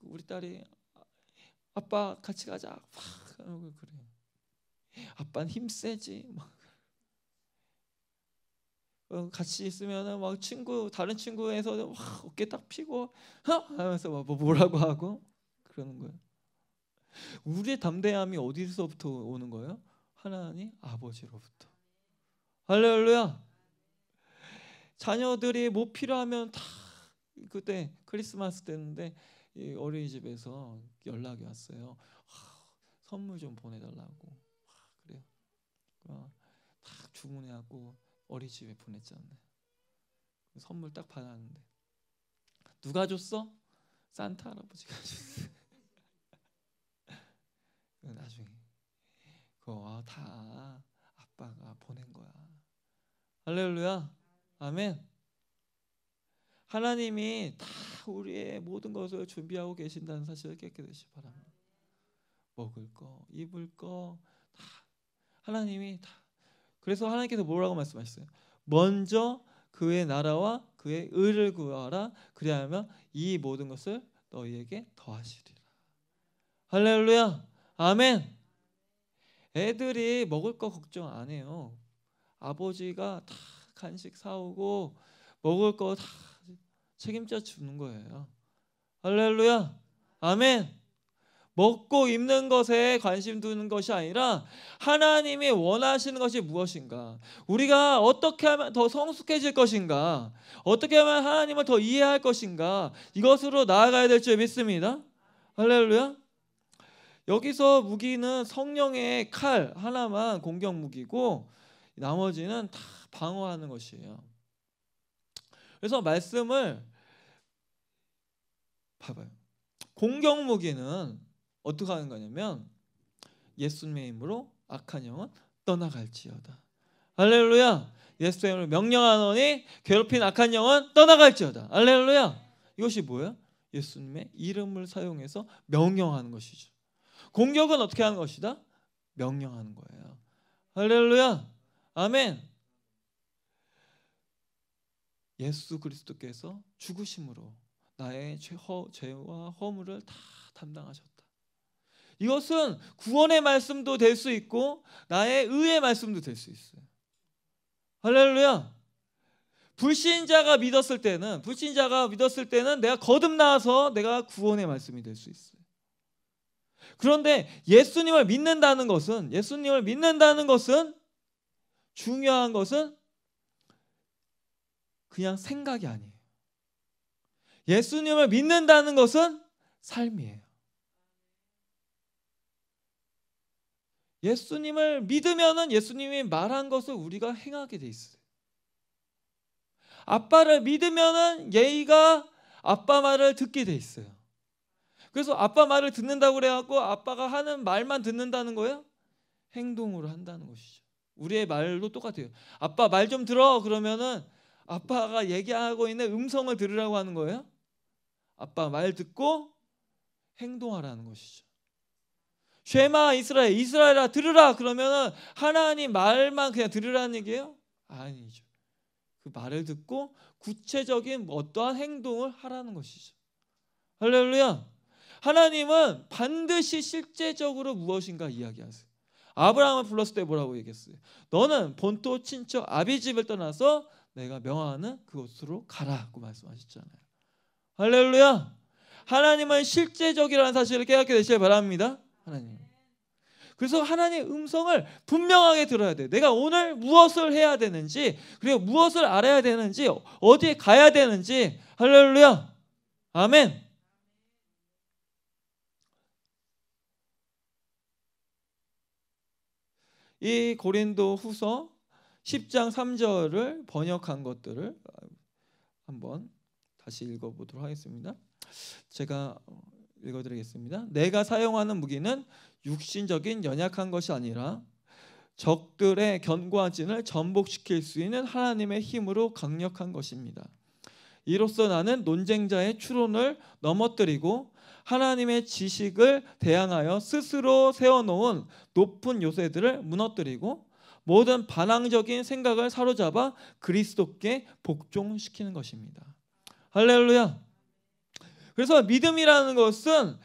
우리 딸이 아, 아빠 같이 가자. 확그래 아빠는 힘 세지. 어, 같이 있으면은 막 친구 다른 친구에서 막 어깨 딱 피고 하면서 막 뭐 뭐라고 하고 그러는 거예요. 우리의 담대함이 어디서부터 오는 거예요? 하나님 아버지로부터. 할렐루야. 자녀들이 뭐 필요하면 다 그때 크리스마스 때인데 어린이집에서 연락이 왔어요. 선물 좀 보내달라고. 어, 다 주문해갖고 어린이집에 보냈잖아요. 선물 딱 받았는데 누가 줬어? 산타 할아버지가 줬어. 나중에 그거 다 아빠가 보낸 거야. 할렐루야. 아멘. 하나님이 다 우리의 모든 것을 준비하고 계신다는 사실을 깨닫게 바랍니다. 먹을 거, 입을 거다 하나님이 다 그래서 하나님께서 뭐라고 말씀하셨어요? 먼저 그의 나라와 그의 의를 구하라 그리하면 이 모든 것을 너희에게 더하시리라. 할렐루야. 아멘. 애들이 먹을 거 걱정 안 해요. 아버지가 다 간식 사오고 먹을 거 다 책임져 주는 거예요. 할렐루야. 아멘. 먹고 입는 것에 관심 두는 것이 아니라 하나님이 원하시는 것이 무엇인가? 우리가 어떻게 하면 더 성숙해질 것인가? 어떻게 하면 하나님을 더 이해할 것인가? 이것으로 나아가야 될 줄 믿습니다. 할렐루야. 여기서 무기는 성령의 칼 하나만 공격 무기고 나머지는 다 방어하는 것이에요. 그래서 말씀을 봐봐요. 공격 무기는 어떻게 하는 거냐면 예수님의 이름으로 악한 영은 떠나갈지어다. 할렐루야. 예수의 이름으로 명령하노니 괴롭힌 악한 영은 떠나갈지어다. 할렐루야. 이것이 뭐예요? 예수님의 이름을 사용해서 명령하는 것이죠. 공격은 어떻게 하는 것이다? 명령하는 거예요. 할렐루야. 아멘. 예수 그리스도께서 죽으심으로 나의 죄와 허물을 다 담당하셨다. 이것은 구원의 말씀도 될 수 있고 나의 의의 말씀도 될 수 있어요. 할렐루야. 불신자가 믿었을 때는 불신자가 믿었을 때는 내가 거듭나서 내가 구원의 말씀이 될 수 있어요. 그런데 예수님을 믿는다는 것은 예수님을 믿는다는 것은 중요한 것은 그냥 생각이 아니에요. 예수님을 믿는다는 것은 삶이에요. 예수님을 믿으면은 예수님이 말한 것을 우리가 행하게 돼 있어요. 아빠를 믿으면은 예가 아빠 말을 듣게 돼 있어요. 그래서 아빠 말을 듣는다고 그래갖고 아빠가 하는 말만 듣는다는 거예요? 행동으로 한다는 것이죠. 우리의 말로 똑같아요. 아빠 말 좀 들어 그러면은 아빠가 얘기하고 있는 음성을 들으라고 하는 거예요. 아빠 말 듣고 행동하라는 것이죠. 죄마 이스라엘 이스라엘아 들으라 그러면 하나님 말만 그냥 들으라는 얘기예요? 아니죠. 그 말을 듣고 구체적인 어떠한 행동을 하라는 것이죠. 할렐루야. 하나님은 반드시 실제적으로 무엇인가 이야기하세요. 아브라함을 불렀을 때 뭐라고 얘기했어요? 너는 본토 친척 아비 집을 떠나서 내가 명하는 그곳으로 가라고 그 말씀하셨잖아요. 할렐루야. 하나님은 실제적이라는 사실을 깨닫게 되시길 바랍니다. 하나님. 그래서 하나님의 음성을 분명하게 들어야 돼. 내가 오늘 무엇을 해야 되는지, 그리고 무엇을 알아야 되는지, 어디에 가야 되는지. 할렐루야. 아멘. 이 고린도 후서 10장 3절을 번역한 것들을 한번 다시 읽어보도록 하겠습니다. 제가 읽어드리겠습니다. 내가 사용하는 무기는 육신적인 연약한 것이 아니라 적들의 견고한진을 전복시킬 수 있는 하나님의 힘으로 강력한 것입니다. 이로써 나는 논쟁자의 추론을 넘어뜨리고 하나님의 지식을 대항하여 스스로 세워놓은 높은 요새들을 무너뜨리고 모든 반항적인 생각을 사로잡아 그리스도께 복종시키는 것입니다. 할렐루야! 그래서 믿음이라는 것은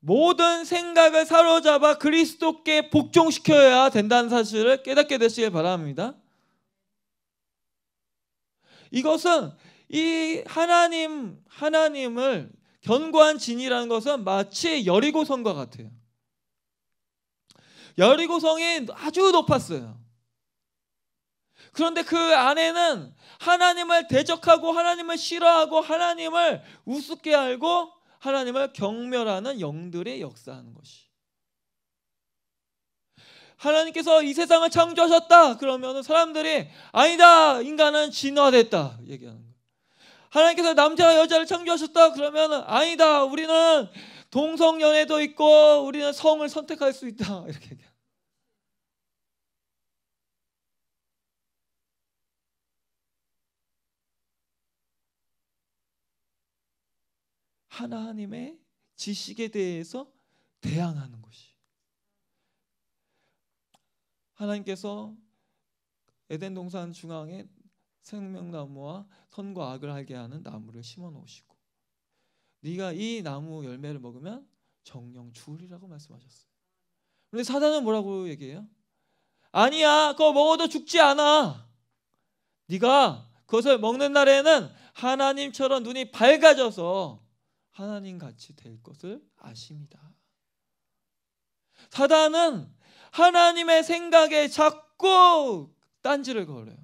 모든 생각을 사로잡아 그리스도께 복종시켜야 된다는 사실을 깨닫게 되시길 바랍니다. 이것은 이 하나님 하나님을 견고한 진이라는 것은 마치 여리고성과 같아요. 여리고성이 아주 높았어요. 그런데 그 안에는 하나님을 대적하고 하나님을 싫어하고 하나님을 우습게 알고 하나님을 경멸하는 영들의 역사하는 것이. 하나님께서 이 세상을 창조하셨다 그러면 사람들이 아니다 인간은 진화됐다 얘기하는 거예요. 하나님께서 남자와 여자를 창조하셨다 그러면 아니다 우리는 동성 연애도 있고 우리는 성을 선택할 수 있다 이렇게 얘기해요. 하나님의 지식에 대해서 대항하는 것이. 하나님께서 에덴 동산 중앙에 생명나무와 선과 악을 알게 하는 나무를 심어 놓으시고 네가 이 나무 열매를 먹으면 정령 죽으리라고 말씀하셨어요. 근데 사단은 뭐라고 얘기해요? 아니야. 그거 먹어도 죽지 않아. 네가 그것을 먹는 날에는 하나님처럼 눈이 밝아져서 하나님 같이 될 것을 아십니다. 사단은 하나님의 생각에 자꾸 딴지를 걸어요.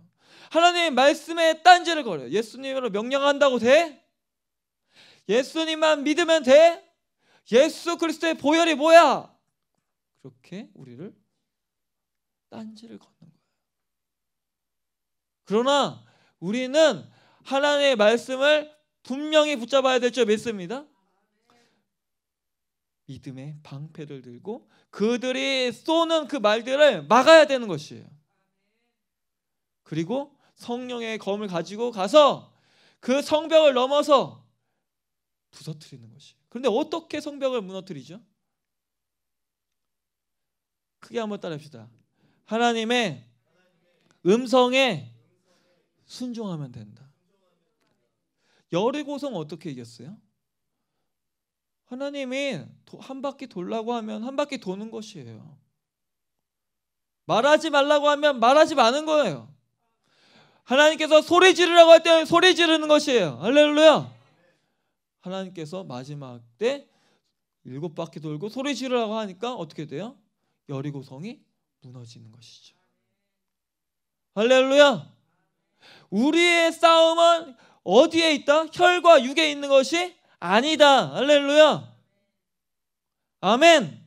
하나님의 말씀에 딴지를 걸어요. 예수님으로 명령한다고 돼? 예수님만 믿으면 돼? 예수 그리스도의 보혈이 뭐야? 그렇게 우리를 딴지를 걷는 거예요. 그러나 우리는 하나님의 말씀을 분명히 붙잡아야 될 줄 믿습니다. 믿음의 방패를 들고 그들이 쏘는 그 말들을 막아야 되는 것이에요. 그리고 성령의 검을 가지고 가서 그 성벽을 넘어서 부서뜨리는 것이. 그런데 어떻게 성벽을 무너뜨리죠? 크게 한번 따라합시다. 하나님의 음성에 순종하면 된다. 여리고성 어떻게 이겼어요? 하나님이 한 바퀴 돌라고 하면 한 바퀴 도는 것이에요. 말하지 말라고 하면 말하지 마는 거예요. 하나님께서 소리 지르라고 할 때 소리 지르는 것이에요. 할렐루야. 하나님께서 마지막 때 일곱 바퀴 돌고 소리 지르라고 하니까 어떻게 돼요? 여리고성이 무너지는 것이죠. 할렐루야. 우리의 싸움은 어디에 있다? 혈과 육에 있는 것이 아니다. 할렐루야. 아멘.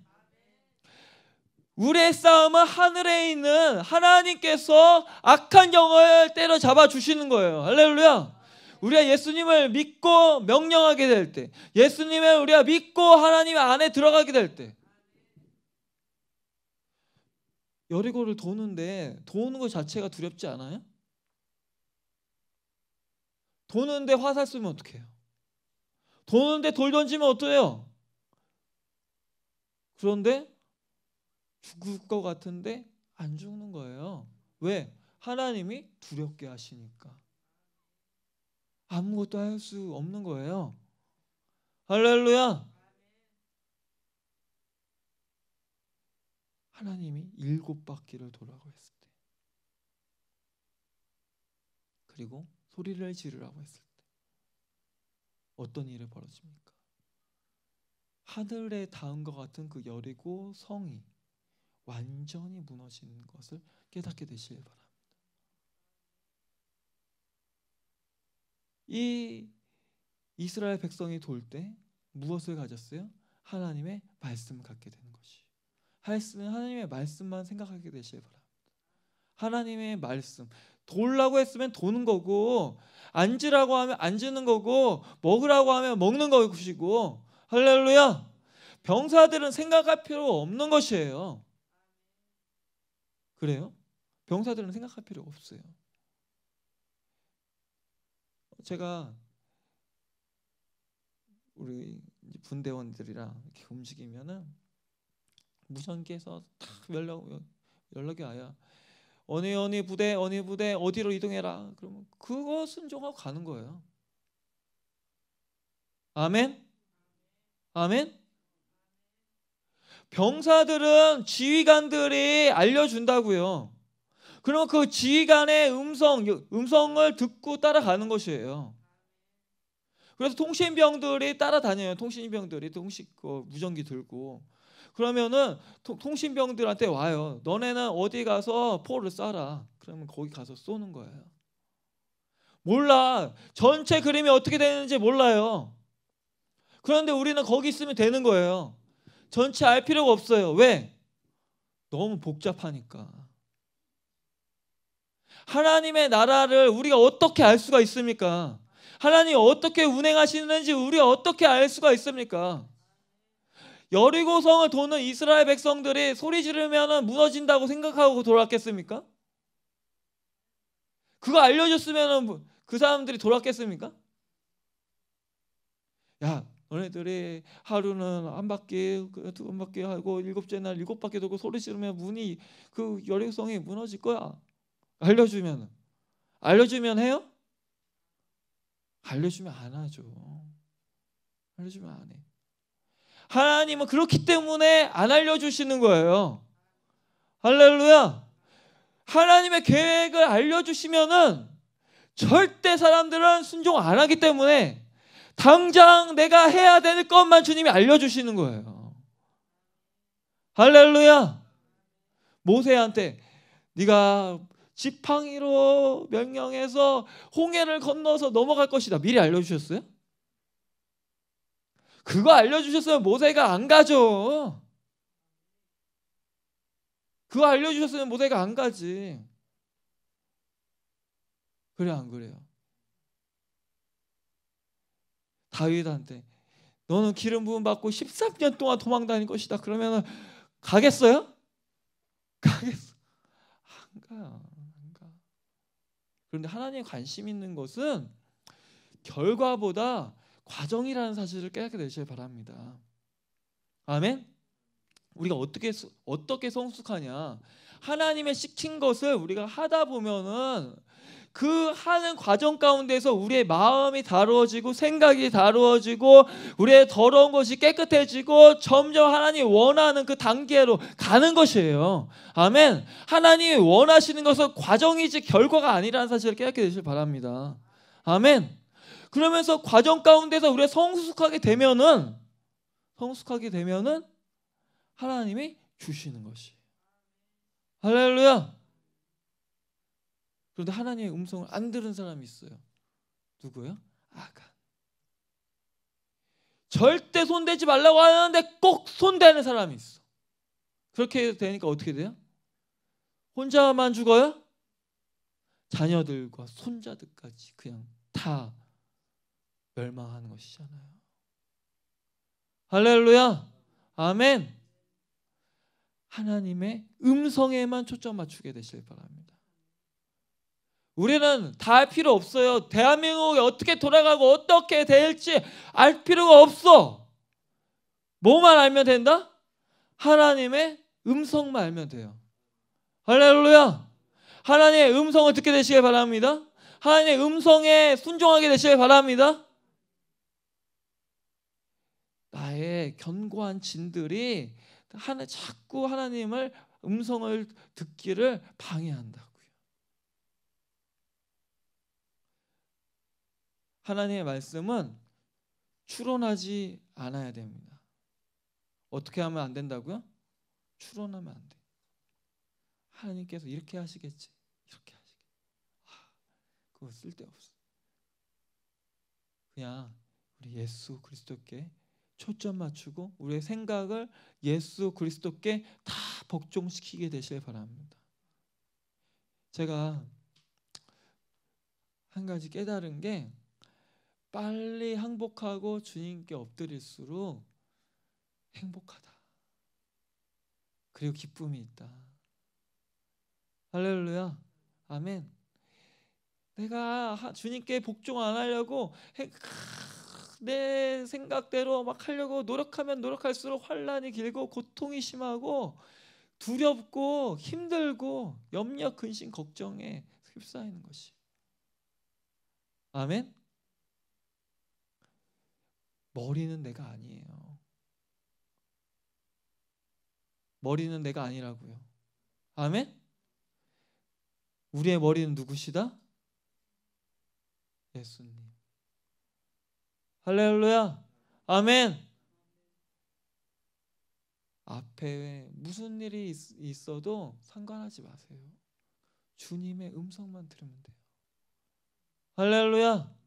우리의 싸움은 하늘에 있는 하나님께서 악한 영을 때려잡아 주시는 거예요. 할렐루야. 우리가 예수님을 믿고 명령하게 될 때, 예수님을 우리가 믿고 하나님 안에 들어가게 될 때, 여리고를 도는데 도는 것 자체가 두렵지 않아요? 도는데 화살 쓰면 어떡해요? 도는데 돌 던지면 어때요? 그런데 죽을 것 같은데 안 죽는 거예요. 왜? 하나님이 두렵게 하시니까. 아무것도 할 수 없는 거예요. 할렐루야! 하나님이 일곱 바퀴를 돌라고 했을 때. 그리고 소리를 지르라고 했을 때 어떤 일이 벌어집니까? 하늘의 다음과 같은 그 여리고 성이 완전히 무너진 것을 깨닫게 되시길 바랍니다. 이 이스라엘 백성이 돌 때 무엇을 가졌어요? 하나님의 말씀 갖게 되는 것이. 하나님의 말씀만 생각하게 되시길 바랍니다. 하나님의 말씀, 돌라고 했으면 도는 거고 앉으라고 하면 앉는 거고 먹으라고 하면 먹는 것이고 할렐루야. 병사들은 생각할 필요 없는 것이에요. 그래요? 병사들은 생각할 필요 없어요. 제가 우리 분대원들이랑 이렇게 움직이면은 무전기에서 탁 연락 연락이 와요. 어느 어느 부대 어느 부대 어디로 이동해라. 그러면 그거 순종하고 가는 거예요. 아멘. 아멘. 병사들은 지휘관들이 알려준다고요. 그럼 그 지휘관의 음성 음성을 듣고 따라가는 것이에요. 그래서 통신병들이 따라다녀요. 통신병들이 통신 그 무전기 들고 그러면은 통신병들한테 와요. 너네는 어디 가서 포를 쏴라. 그러면 거기 가서 쏘는 거예요. 몰라. 전체 그림이 어떻게 되는지 몰라요. 그런데 우리는 거기 있으면 되는 거예요. 전체 알 필요가 없어요. 왜? 너무 복잡하니까. 하나님의 나라를 우리가 어떻게 알 수가 있습니까? 하나님 어떻게 운행하시는지 우리가 어떻게 알 수가 있습니까? 여리고성을 도는 이스라엘 백성들이 소리 지르면 무너진다고 생각하고 돌았겠습니까? 그거 알려줬으면 뭐 그 사람들이 돌았겠습니까? 야, 너네들이 하루는 한 바퀴, 두 바퀴 하고 일곱째 날 일곱 바퀴 돌고 소리 지르면 문이 그 열애성이 무너질 거야. 알려주면 알려주면 해요? 알려주면 안 하죠. 알려주면 안 해. 하나님은 그렇기 때문에 안 알려주시는 거예요. 할렐루야. 하나님의 계획을 알려주시면은 절대 사람들은 순종 안 하기 때문에 당장 내가 해야 될 것만 주님이 알려주시는 거예요. 할렐루야. 모세한테 네가 지팡이로 명령해서 홍해를 건너서 넘어갈 것이다. 미리 알려주셨어요? 그거 알려주셨으면 모세가 안 가죠. 그거 알려주셨으면 모세가 안 가지. 그래 안 그래요? 다윗한테 너는 기름 부음 받고 13년 동안 도망 다닐 것이다. 그러면 가겠어요? 가겠어. 안가안 가. 그런데 하나님 관심 있는 것은 결과보다 과정이라는 사실을 깨닫게 되시길 바랍니다. 아멘. 우리가 어떻게 어떻게 성숙하냐? 하나님의 시킨 것을 우리가 하다 보면은 그 하는 과정 가운데서 우리의 마음이 다루어지고 생각이 다루어지고 우리의 더러운 것이 깨끗해지고 점점 하나님 원하는 그 단계로 가는 것이에요. 아멘. 하나님 원하시는 것은 과정이지 결과가 아니라는 사실을 깨닫게 되실 바랍니다. 아멘. 그러면서 과정 가운데서 우리가 성숙하게 되면은 성숙하게 되면은 하나님이 주시는 것이. 할렐루야. 그런데 하나님의 음성을 안 들은 사람이 있어요. 누구요? 아가 절대 손대지 말라고 하는데 꼭 손대는 사람이 있어. 그렇게 되니까 어떻게 돼요? 혼자만 죽어요? 자녀들과 손자들까지 그냥 다 멸망하는 것이잖아요. 할렐루야. 아멘. 하나님의 음성에만 초점 맞추게 되실 바랍니다. 우리는 다 할 필요 없어요. 대한민국이 어떻게 돌아가고 어떻게 될지 알 필요가 없어. 뭐만 알면 된다? 하나님의 음성만 알면 돼요. 할렐루야. 하나님의 음성을 듣게 되시길 바랍니다. 하나님의 음성에 순종하게 되시길 바랍니다. 견고한 진들이 하나 자꾸 하나님을 음성을 듣기를 방해한다고요. 하나님의 말씀은 추론하지 않아야 됩니다. 어떻게 하면 안 된다고요? 추론하면 안 돼. 하나님께서 이렇게 하시겠지. 이렇게 하시겠지. 아, 그거 쓸데없어. 그냥 우리 예수 그리스도께 초점 맞추고 우리의 생각을 예수 그리스도께 다 복종시키게 되시길 바랍니다. 제가 한 가지 깨달은 게 빨리 항복하고 주님께 엎드릴수록 행복하다. 그리고 기쁨이 있다. 할렐루야. 아멘. 내가 주님께 복종 안 하려고 내 생각대로 막 하려고 노력하면 노력할수록 환란이 길고 고통이 심하고 두렵고 힘들고 염려 근심 걱정에 휩싸이는 것이 아멘 머리는 내가 아니에요 머리는 내가 아니라고요 아멘 우리의 머리는 누구시다 예수님 할렐루야. 아멘. 앞에 무슨 일이 있어도 상관하지 마세요. 주님의 음성만 들으면 돼요. 할렐루야.